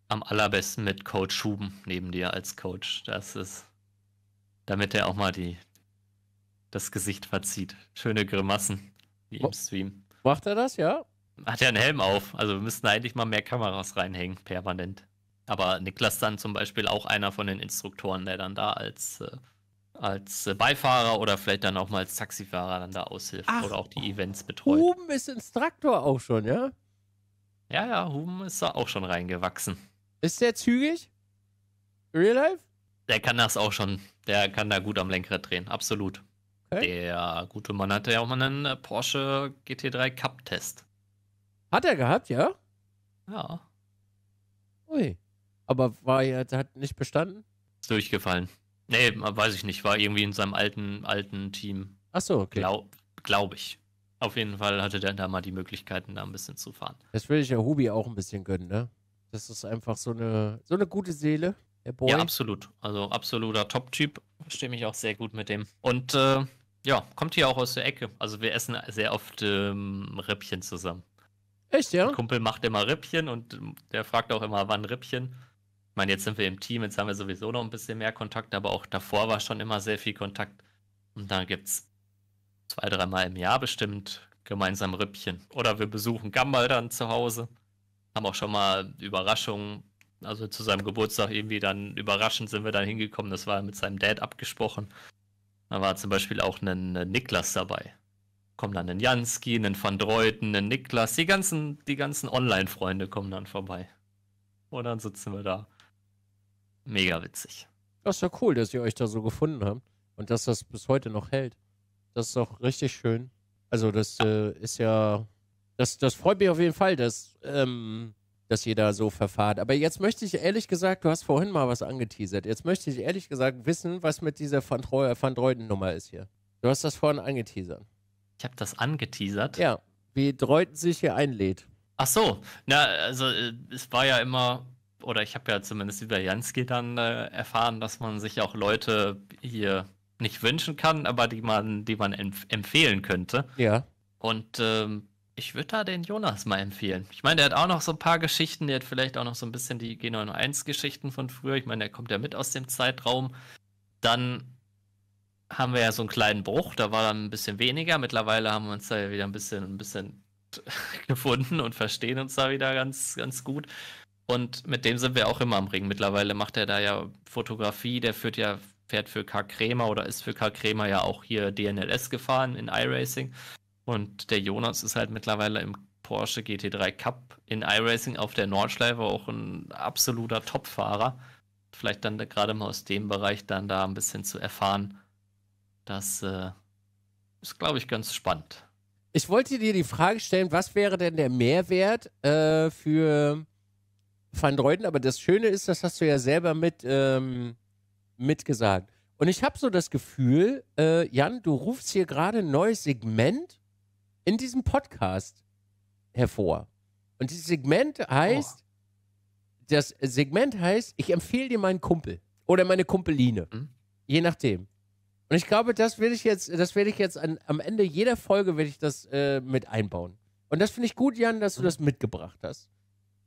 Am allerbesten mit Coach Schuben neben dir als Coach. Das ist, damit er auch mal die, das Gesicht verzieht. Schöne Grimassen, wie im Stream. Macht er das, ja? Hat ja einen Helm auf. Also wir müssten eigentlich mal mehr Kameras reinhängen, permanent. Aber Niklas dann zum Beispiel auch einer von den Instruktoren, der dann da als äh, als äh, Beifahrer oder vielleicht dann auch mal als Taxifahrer dann da aushilft Ach, oder auch die Events betreut. Huben ist Instruktor auch schon, ja? Ja, ja, Huben ist da auch schon reingewachsen. Ist der zügig? Real life? Der kann das auch schon. Der kann da gut am Lenkrad drehen, absolut. Okay. Der gute Mann hatte ja auch mal einen äh, Porsche GT3 Cup-Test. Hat er gehabt, ja? Ja. Ui. Aber war er, hat nicht bestanden? Ist durchgefallen. Nee, weiß ich nicht. War irgendwie in seinem alten, alten Team. Ach so, okay. Glaube glaub ich. Auf jeden Fall hatte der da mal die Möglichkeiten, da ein bisschen zu fahren. Das würde ich ja Hubi auch ein bisschen gönnen, ne? Das ist einfach so eine, so eine gute Seele, der Boy. Ja, absolut. Also absoluter Top-Typ. Verstehe mich auch sehr gut mit dem. Und äh, ja, kommt hier auch aus der Ecke. Also wir essen sehr oft ähm, Rippchen zusammen. Echt, ja? Ein Kumpel macht immer Rippchen und ähm, der fragt auch immer, wann Rippchen. Ich meine, jetzt sind wir im Team, jetzt haben wir sowieso noch ein bisschen mehr Kontakt, aber auch davor war schon immer sehr viel Kontakt. Und dann gibt es zwei, dreimal im Jahr bestimmt gemeinsam Rüppchen. Oder wir besuchen Gammal dann zu Hause. Haben auch schon mal Überraschungen. Also zu seinem Geburtstag irgendwie dann überraschend sind wir dann hingekommen. Das war mit seinem Dad abgesprochen. Da war zum Beispiel auch ein Niklas dabei. Kommen dann ein Jansky, ein Van Dreuten, ein Niklas. Die ganzen, die ganzen Online-Freunde kommen dann vorbei. Und dann sitzen wir da. Mega witzig. Das ist ja cool, dass ihr euch da so gefunden habt und dass das bis heute noch hält. Das ist doch richtig schön. Also, das äh, ist ja. Das, das freut mich auf jeden Fall, dass, ähm, dass ihr da so verfahrt. Aber jetzt möchte ich ehrlich gesagt, du hast vorhin mal was angeteasert. Jetzt möchte ich ehrlich gesagt wissen, was mit dieser Van, Van Dreuden-Nummer ist hier. Du hast das vorhin angeteasert. Ich habe das angeteasert? Ja, wie Dreuten sich hier einlädt. Ach so, na, also äh, es war ja immer oder ich habe ja zumindest über Jansky dann äh, erfahren, dass man sich auch Leute hier nicht wünschen kann, aber die man, die man empf empfehlen könnte. Ja. Und ähm, ich würde da den Jonas mal empfehlen. Ich meine, der hat auch noch so ein paar Geschichten, der hat vielleicht auch noch so ein bisschen die G901-Geschichten von früher. Ich meine, der kommt ja mit aus dem Zeitraum. Dann haben wir ja so einen kleinen Bruch, da war dann ein bisschen weniger. Mittlerweile haben wir uns da ja wieder ein bisschen, ein bisschen gefunden und verstehen uns da wieder ganz, ganz gut. Und mit dem sind wir auch immer am Ring. Mittlerweile macht er da ja Fotografie, der führt ja, fährt für Karl Krämer oder ist für Karl Krämer ja auch hier DNLS gefahren in iRacing. Und der Jonas ist halt mittlerweile im Porsche GT3 Cup in iRacing auf der Nordschleife auch ein absoluter Topfahrer. Vielleicht dann gerade mal aus dem Bereich dann da ein bisschen zu erfahren, das äh, ist, glaube ich, ganz spannend. Ich wollte dir die Frage stellen, was wäre denn der Mehrwert äh, für Van Reuten, aber das Schöne ist, das hast du ja selber mit, ähm, mitgesagt. Und ich habe so das Gefühl, äh, Jan, du rufst hier gerade ein neues Segment in diesem Podcast hervor. Und dieses Segment heißt, oh. das Segment heißt, ich empfehle dir meinen Kumpel oder meine Kumpeline. Mhm. Je nachdem. Und ich glaube, das werde ich jetzt, das werde ich jetzt an, am Ende jeder Folge werde ich das äh, mit einbauen. Und das finde ich gut, Jan, dass du mhm. das mitgebracht hast.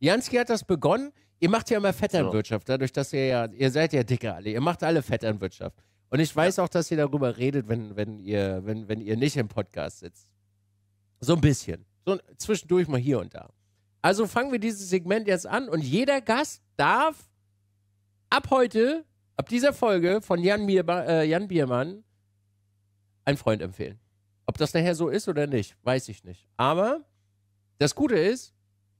Jansky hat das begonnen. Ihr macht ja immer Vetternwirtschaft, dadurch, dass ihr ja, ihr seid ja dicker alle. Ihr macht alle Vetternwirtschaft. Und ich weiß auch, dass ihr darüber redet, wenn, wenn, ihr, wenn, wenn ihr nicht im Podcast sitzt. So ein bisschen. So zwischendurch mal hier und da. Also fangen wir dieses Segment jetzt an und jeder Gast darf ab heute, ab dieser Folge von Jan, Mierba, äh, Jan Biermann einen Freund empfehlen. Ob das nachher so ist oder nicht, weiß ich nicht. Aber das Gute ist,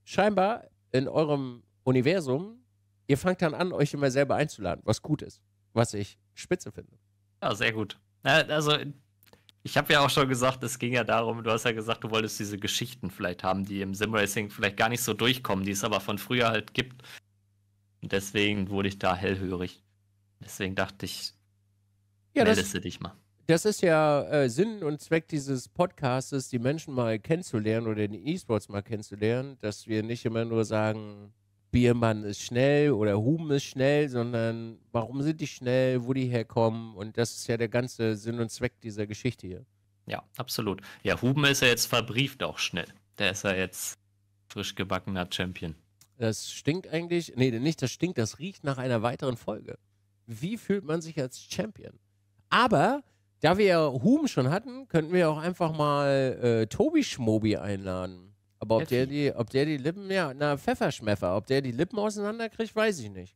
scheinbar in eurem Universum, ihr fangt dann an, euch immer selber einzuladen, was gut ist, was ich spitze finde. Ja, sehr gut. Also, ich habe ja auch schon gesagt, es ging ja darum, du hast ja gesagt, du wolltest diese Geschichten vielleicht haben, die im Simracing vielleicht gar nicht so durchkommen, die es aber von früher halt gibt. Und deswegen wurde ich da hellhörig. Deswegen dachte ich, ja, meldest du dich mal das ist ja äh, Sinn und Zweck dieses Podcasts, die Menschen mal kennenzulernen oder den E-Sports mal kennenzulernen, dass wir nicht immer nur sagen, Biermann ist schnell oder Huben ist schnell, sondern warum sind die schnell, wo die herkommen und das ist ja der ganze Sinn und Zweck dieser Geschichte hier. Ja, absolut. Ja, Huben ist ja jetzt verbrieft auch schnell. Der ist ja jetzt frisch gebackener Champion. Das stinkt eigentlich, nee, nicht das stinkt, das riecht nach einer weiteren Folge. Wie fühlt man sich als Champion? Aber da wir ja Hum schon hatten, könnten wir auch einfach mal äh, Tobi Schmobi einladen. Aber ob der, die, ob der die Lippen, ja, na, Pfefferschmeffer, ob der die Lippen auseinanderkriegt, weiß ich nicht.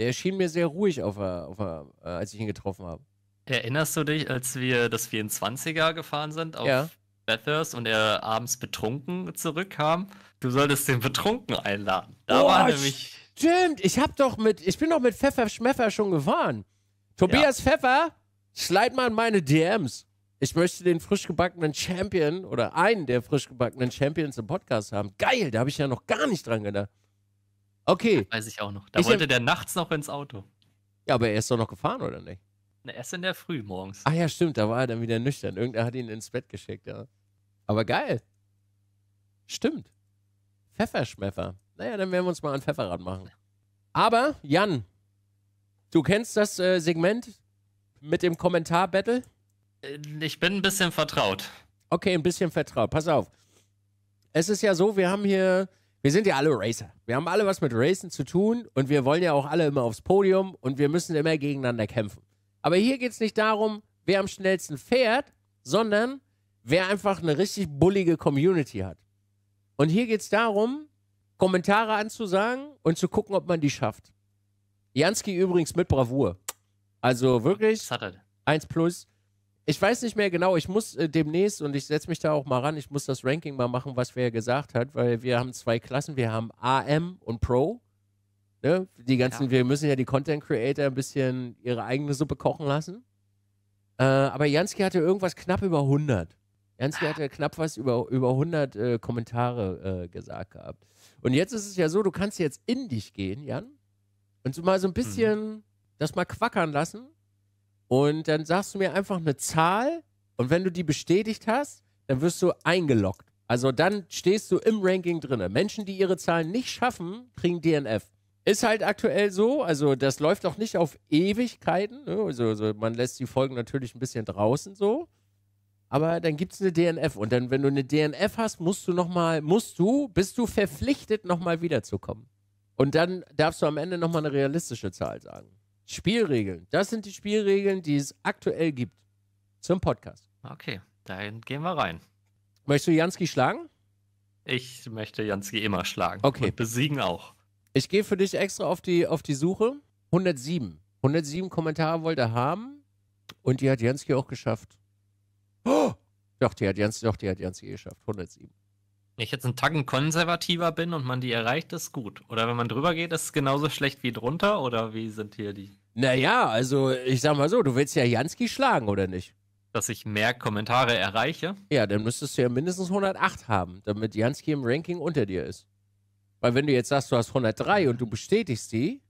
Der erschien mir sehr ruhig, auf, auf, auf, äh, als ich ihn getroffen habe. Erinnerst du dich, als wir das 24er gefahren sind auf ja. Bathurst und er abends betrunken zurückkam? Du solltest den Betrunken einladen. Da oh, war nämlich. Stimmt, ich hab doch mit, ich bin doch mit Pfefferschmeffer schon gefahren. Tobias ja. Pfeffer Schleit mal in meine DMs. Ich möchte den frisch gebackenen Champion oder einen der frisch gebackenen Champions im Podcast haben. Geil, da habe ich ja noch gar nicht dran gedacht. Okay. Das weiß ich auch noch. Da ich wollte der nachts noch ins Auto. Ja, aber er ist doch noch gefahren, oder nicht? Na, erst in der Früh morgens. Ah ja, stimmt, da war er dann wieder nüchtern. Irgendwer hat ihn ins Bett geschickt, ja. Aber geil. Stimmt. Pfefferschmeffer. Naja, dann werden wir uns mal an Pfefferrad machen. Aber, Jan, du kennst das äh, Segment mit dem Kommentar-Battle? Äh, ich bin ein bisschen vertraut. Okay, ein bisschen vertraut. Pass auf. Es ist ja so, wir haben hier, wir sind ja alle Racer. Wir haben alle was mit Racen zu tun und wir wollen ja auch alle immer aufs Podium und wir müssen immer gegeneinander kämpfen. Aber hier geht es nicht darum, wer am schnellsten fährt, sondern wer einfach eine richtig bullige Community hat. Und hier geht es darum, Kommentare anzusagen und zu gucken, ob man die schafft. Jansky übrigens mit Bravour. Also wirklich. Das hat er. 1 plus. Ich weiß nicht mehr genau, ich muss äh, demnächst, und ich setze mich da auch mal ran, ich muss das Ranking mal machen, was wer gesagt hat, weil wir haben zwei Klassen, wir haben AM und Pro. Ne? Die ganzen, ja. wir müssen ja die Content Creator ein bisschen ihre eigene Suppe kochen lassen. Äh, aber Jansky hatte irgendwas knapp über 100. Jansky ah. hatte knapp was über, über 100 äh, Kommentare äh, gesagt gehabt. Und jetzt ist es ja so, du kannst jetzt in dich gehen, Jan, und so mal so ein mhm. bisschen. Hm das mal quackern lassen und dann sagst du mir einfach eine Zahl und wenn du die bestätigt hast, dann wirst du eingeloggt. Also dann stehst du im Ranking drin. Menschen, die ihre Zahlen nicht schaffen, kriegen DNF. Ist halt aktuell so, also das läuft auch nicht auf Ewigkeiten. Ne? Also, also, man lässt die Folgen natürlich ein bisschen draußen so. Aber dann gibt es eine DNF. Und dann, wenn du eine DNF hast, musst du nochmal, musst du, bist du verpflichtet, nochmal wiederzukommen. Und dann darfst du am Ende nochmal eine realistische Zahl sagen. Spielregeln. Das sind die Spielregeln, die es aktuell gibt zum Podcast. Okay, dahin gehen wir rein. Möchtest du Jansky schlagen? Ich möchte Jansky immer schlagen. Okay. Und besiegen auch. Ich gehe für dich extra auf die, auf die Suche. 107. 107 Kommentare wollte er haben. Und die hat Jansky auch geschafft. Oh! Doch, die hat Jansky, doch, die hat Jansky geschafft. 107. Wenn ich jetzt einen Tacken konservativer bin und man die erreicht, ist gut. Oder wenn man drüber geht, ist es genauso schlecht wie drunter? Oder wie sind hier die? Naja, also ich sag mal so, du willst ja Jansky schlagen, oder nicht? Dass ich mehr Kommentare erreiche? Ja, dann müsstest du ja mindestens 108 haben, damit Jansky im Ranking unter dir ist. Weil wenn du jetzt sagst, du hast 103 und du bestätigst die,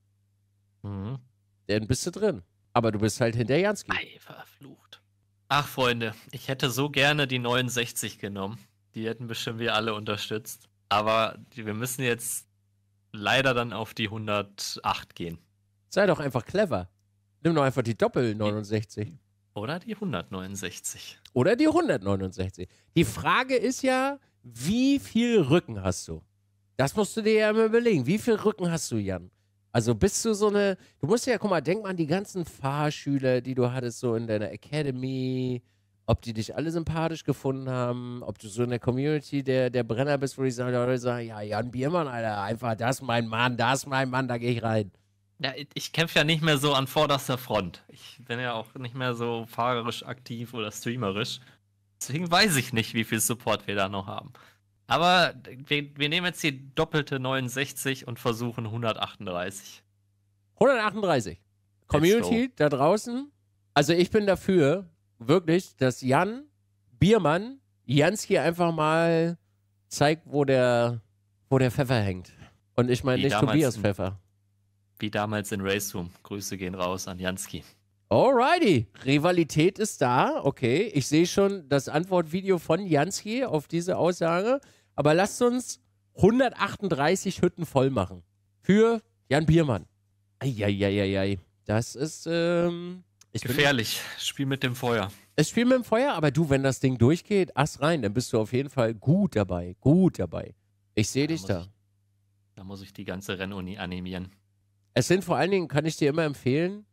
mhm. dann bist du drin. Aber du bist halt hinter Jansky. Ei, verflucht. Ach, Freunde, ich hätte so gerne die 69 genommen. Die hätten bestimmt wir alle unterstützt. Aber wir müssen jetzt leider dann auf die 108 gehen. Sei doch einfach clever. Nimm doch einfach die Doppel 69. Oder die 169. Oder die 169. Die Frage ist ja, wie viel Rücken hast du? Das musst du dir ja immer überlegen. Wie viel Rücken hast du, Jan? Also bist du so eine. Du musst ja, guck mal, denk mal an die ganzen Fahrschüler, die du hattest, so in deiner Academy ob die dich alle sympathisch gefunden haben, ob du so in der Community der, der Brenner bist, wo die Leute sagen, ja, Jan Biermann, Alter, einfach das ist mein Mann, das ist mein Mann, da gehe ich rein. Ja, ich kämpfe ja nicht mehr so an vorderster Front. Ich bin ja auch nicht mehr so fahrerisch aktiv oder streamerisch. Deswegen weiß ich nicht, wie viel Support wir da noch haben. Aber wir, wir nehmen jetzt die doppelte 69 und versuchen 138. 138. Community da draußen. Also ich bin dafür, wirklich, dass Jan Biermann Janski einfach mal zeigt, wo der, wo der Pfeffer hängt. Und ich meine nicht Tobias Pfeffer. Wie damals in Race Room. Grüße gehen raus an Janski. Alrighty, Rivalität ist da. Okay, ich sehe schon das Antwortvideo von Janski auf diese Aussage. Aber lasst uns 138 Hütten voll machen. Für Jan Biermann. Eieieiei. Das ist, ähm, ich Gefährlich. Bin, Spiel mit dem Feuer. Es spielt mit dem Feuer, aber du, wenn das Ding durchgeht, ass rein, dann bist du auf jeden Fall gut dabei. Gut dabei. Ich sehe dich da. Ich, da muss ich die ganze Rennuni animieren. Es sind vor allen Dingen, kann ich dir immer empfehlen,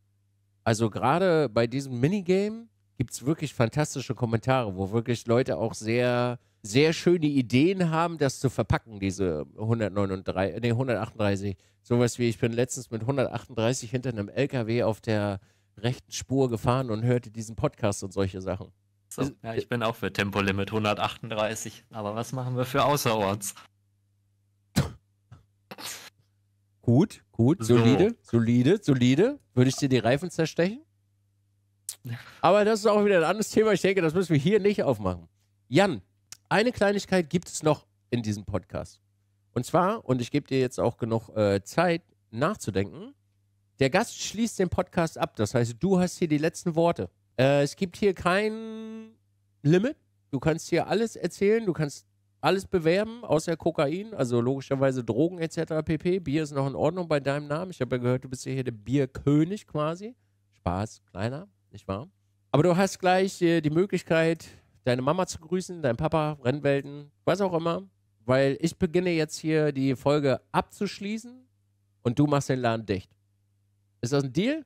also gerade bei diesem Minigame gibt es wirklich fantastische Kommentare, wo wirklich Leute auch sehr, sehr schöne Ideen haben, das zu verpacken, diese 139, nee, 138. Sowas wie, ich bin letztens mit 138 hinter einem LKW auf der rechten Spur gefahren und hörte diesen Podcast und solche Sachen. So, ja, ich bin auch für Tempolimit 138, aber was machen wir für außerorts? Gut, gut, so. solide, solide, solide. Würde ich dir die Reifen zerstechen? Aber das ist auch wieder ein anderes Thema. Ich denke, das müssen wir hier nicht aufmachen. Jan, eine Kleinigkeit gibt es noch in diesem Podcast. Und zwar, und ich gebe dir jetzt auch genug äh, Zeit nachzudenken, der Gast schließt den Podcast ab. Das heißt, du hast hier die letzten Worte. Äh, es gibt hier kein Limit. Du kannst hier alles erzählen. Du kannst alles bewerben, außer Kokain, also logischerweise Drogen etc. pp. Bier ist noch in Ordnung bei deinem Namen. Ich habe ja gehört, du bist hier der Bierkönig quasi. Spaß, kleiner, nicht wahr? Aber du hast gleich äh, die Möglichkeit, deine Mama zu grüßen, deinen Papa, Rennwelten, was auch immer. Weil ich beginne jetzt hier die Folge abzuschließen und du machst den Laden dicht. Ist das ein Deal?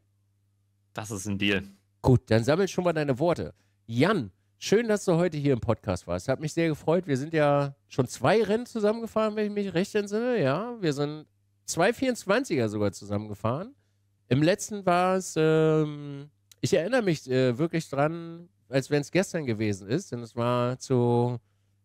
Das ist ein Deal. Gut, dann sammel schon mal deine Worte. Jan, schön, dass du heute hier im Podcast warst. Hat mich sehr gefreut. Wir sind ja schon zwei Rennen zusammengefahren, wenn ich mich recht entsinne. Ja, wir sind zwei 24er sogar zusammengefahren. Im letzten war es, ähm, ich erinnere mich äh, wirklich dran, als wenn es gestern gewesen ist, denn es war zu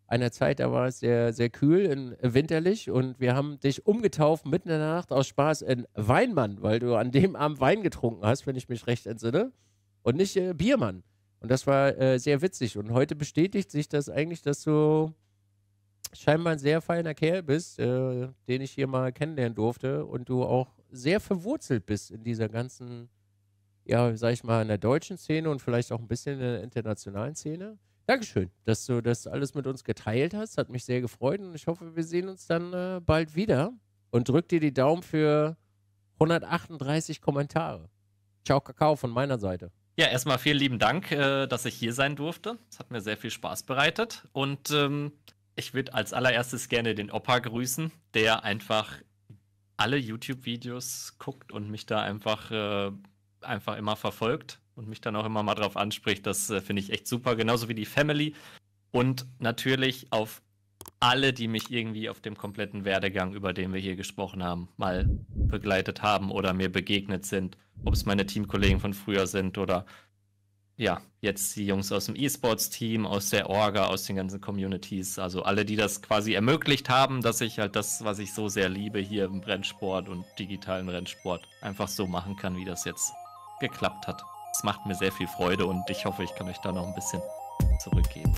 einer Zeit, da war es sehr, sehr kühl, in, äh, winterlich. Und wir haben dich umgetauft mitten in der Nacht aus Spaß in Weinmann, weil du an dem Abend Wein getrunken hast, wenn ich mich recht entsinne. Und nicht äh, Biermann. Und das war äh, sehr witzig. Und heute bestätigt sich das eigentlich, dass du scheinbar ein sehr feiner Kerl bist, äh, den ich hier mal kennenlernen durfte. Und du auch sehr verwurzelt bist in dieser ganzen, ja, sag ich mal, in der deutschen Szene und vielleicht auch ein bisschen in der internationalen Szene. Dankeschön, dass du das alles mit uns geteilt hast. Hat mich sehr gefreut und ich hoffe, wir sehen uns dann äh, bald wieder. Und drück dir die Daumen für 138 Kommentare. Ciao, Kakao von meiner Seite. Ja, erstmal vielen lieben Dank, äh, dass ich hier sein durfte. Es hat mir sehr viel Spaß bereitet. Und ähm, ich würde als allererstes gerne den Opa grüßen, der einfach alle YouTube-Videos guckt und mich da einfach, äh, einfach immer verfolgt und mich dann auch immer mal drauf anspricht. Das äh, finde ich echt super, genauso wie die Family. Und natürlich auf alle, die mich irgendwie auf dem kompletten Werdegang, über den wir hier gesprochen haben, mal begleitet haben oder mir begegnet sind. Ob es meine Teamkollegen von früher sind oder ja, jetzt die Jungs aus dem E-Sports-Team, aus der Orga, aus den ganzen Communities. Also alle, die das quasi ermöglicht haben, dass ich halt das, was ich so sehr liebe, hier im Rennsport und digitalen Rennsport einfach so machen kann, wie das jetzt geklappt hat. Es macht mir sehr viel Freude und ich hoffe, ich kann euch da noch ein bisschen zurückgeben.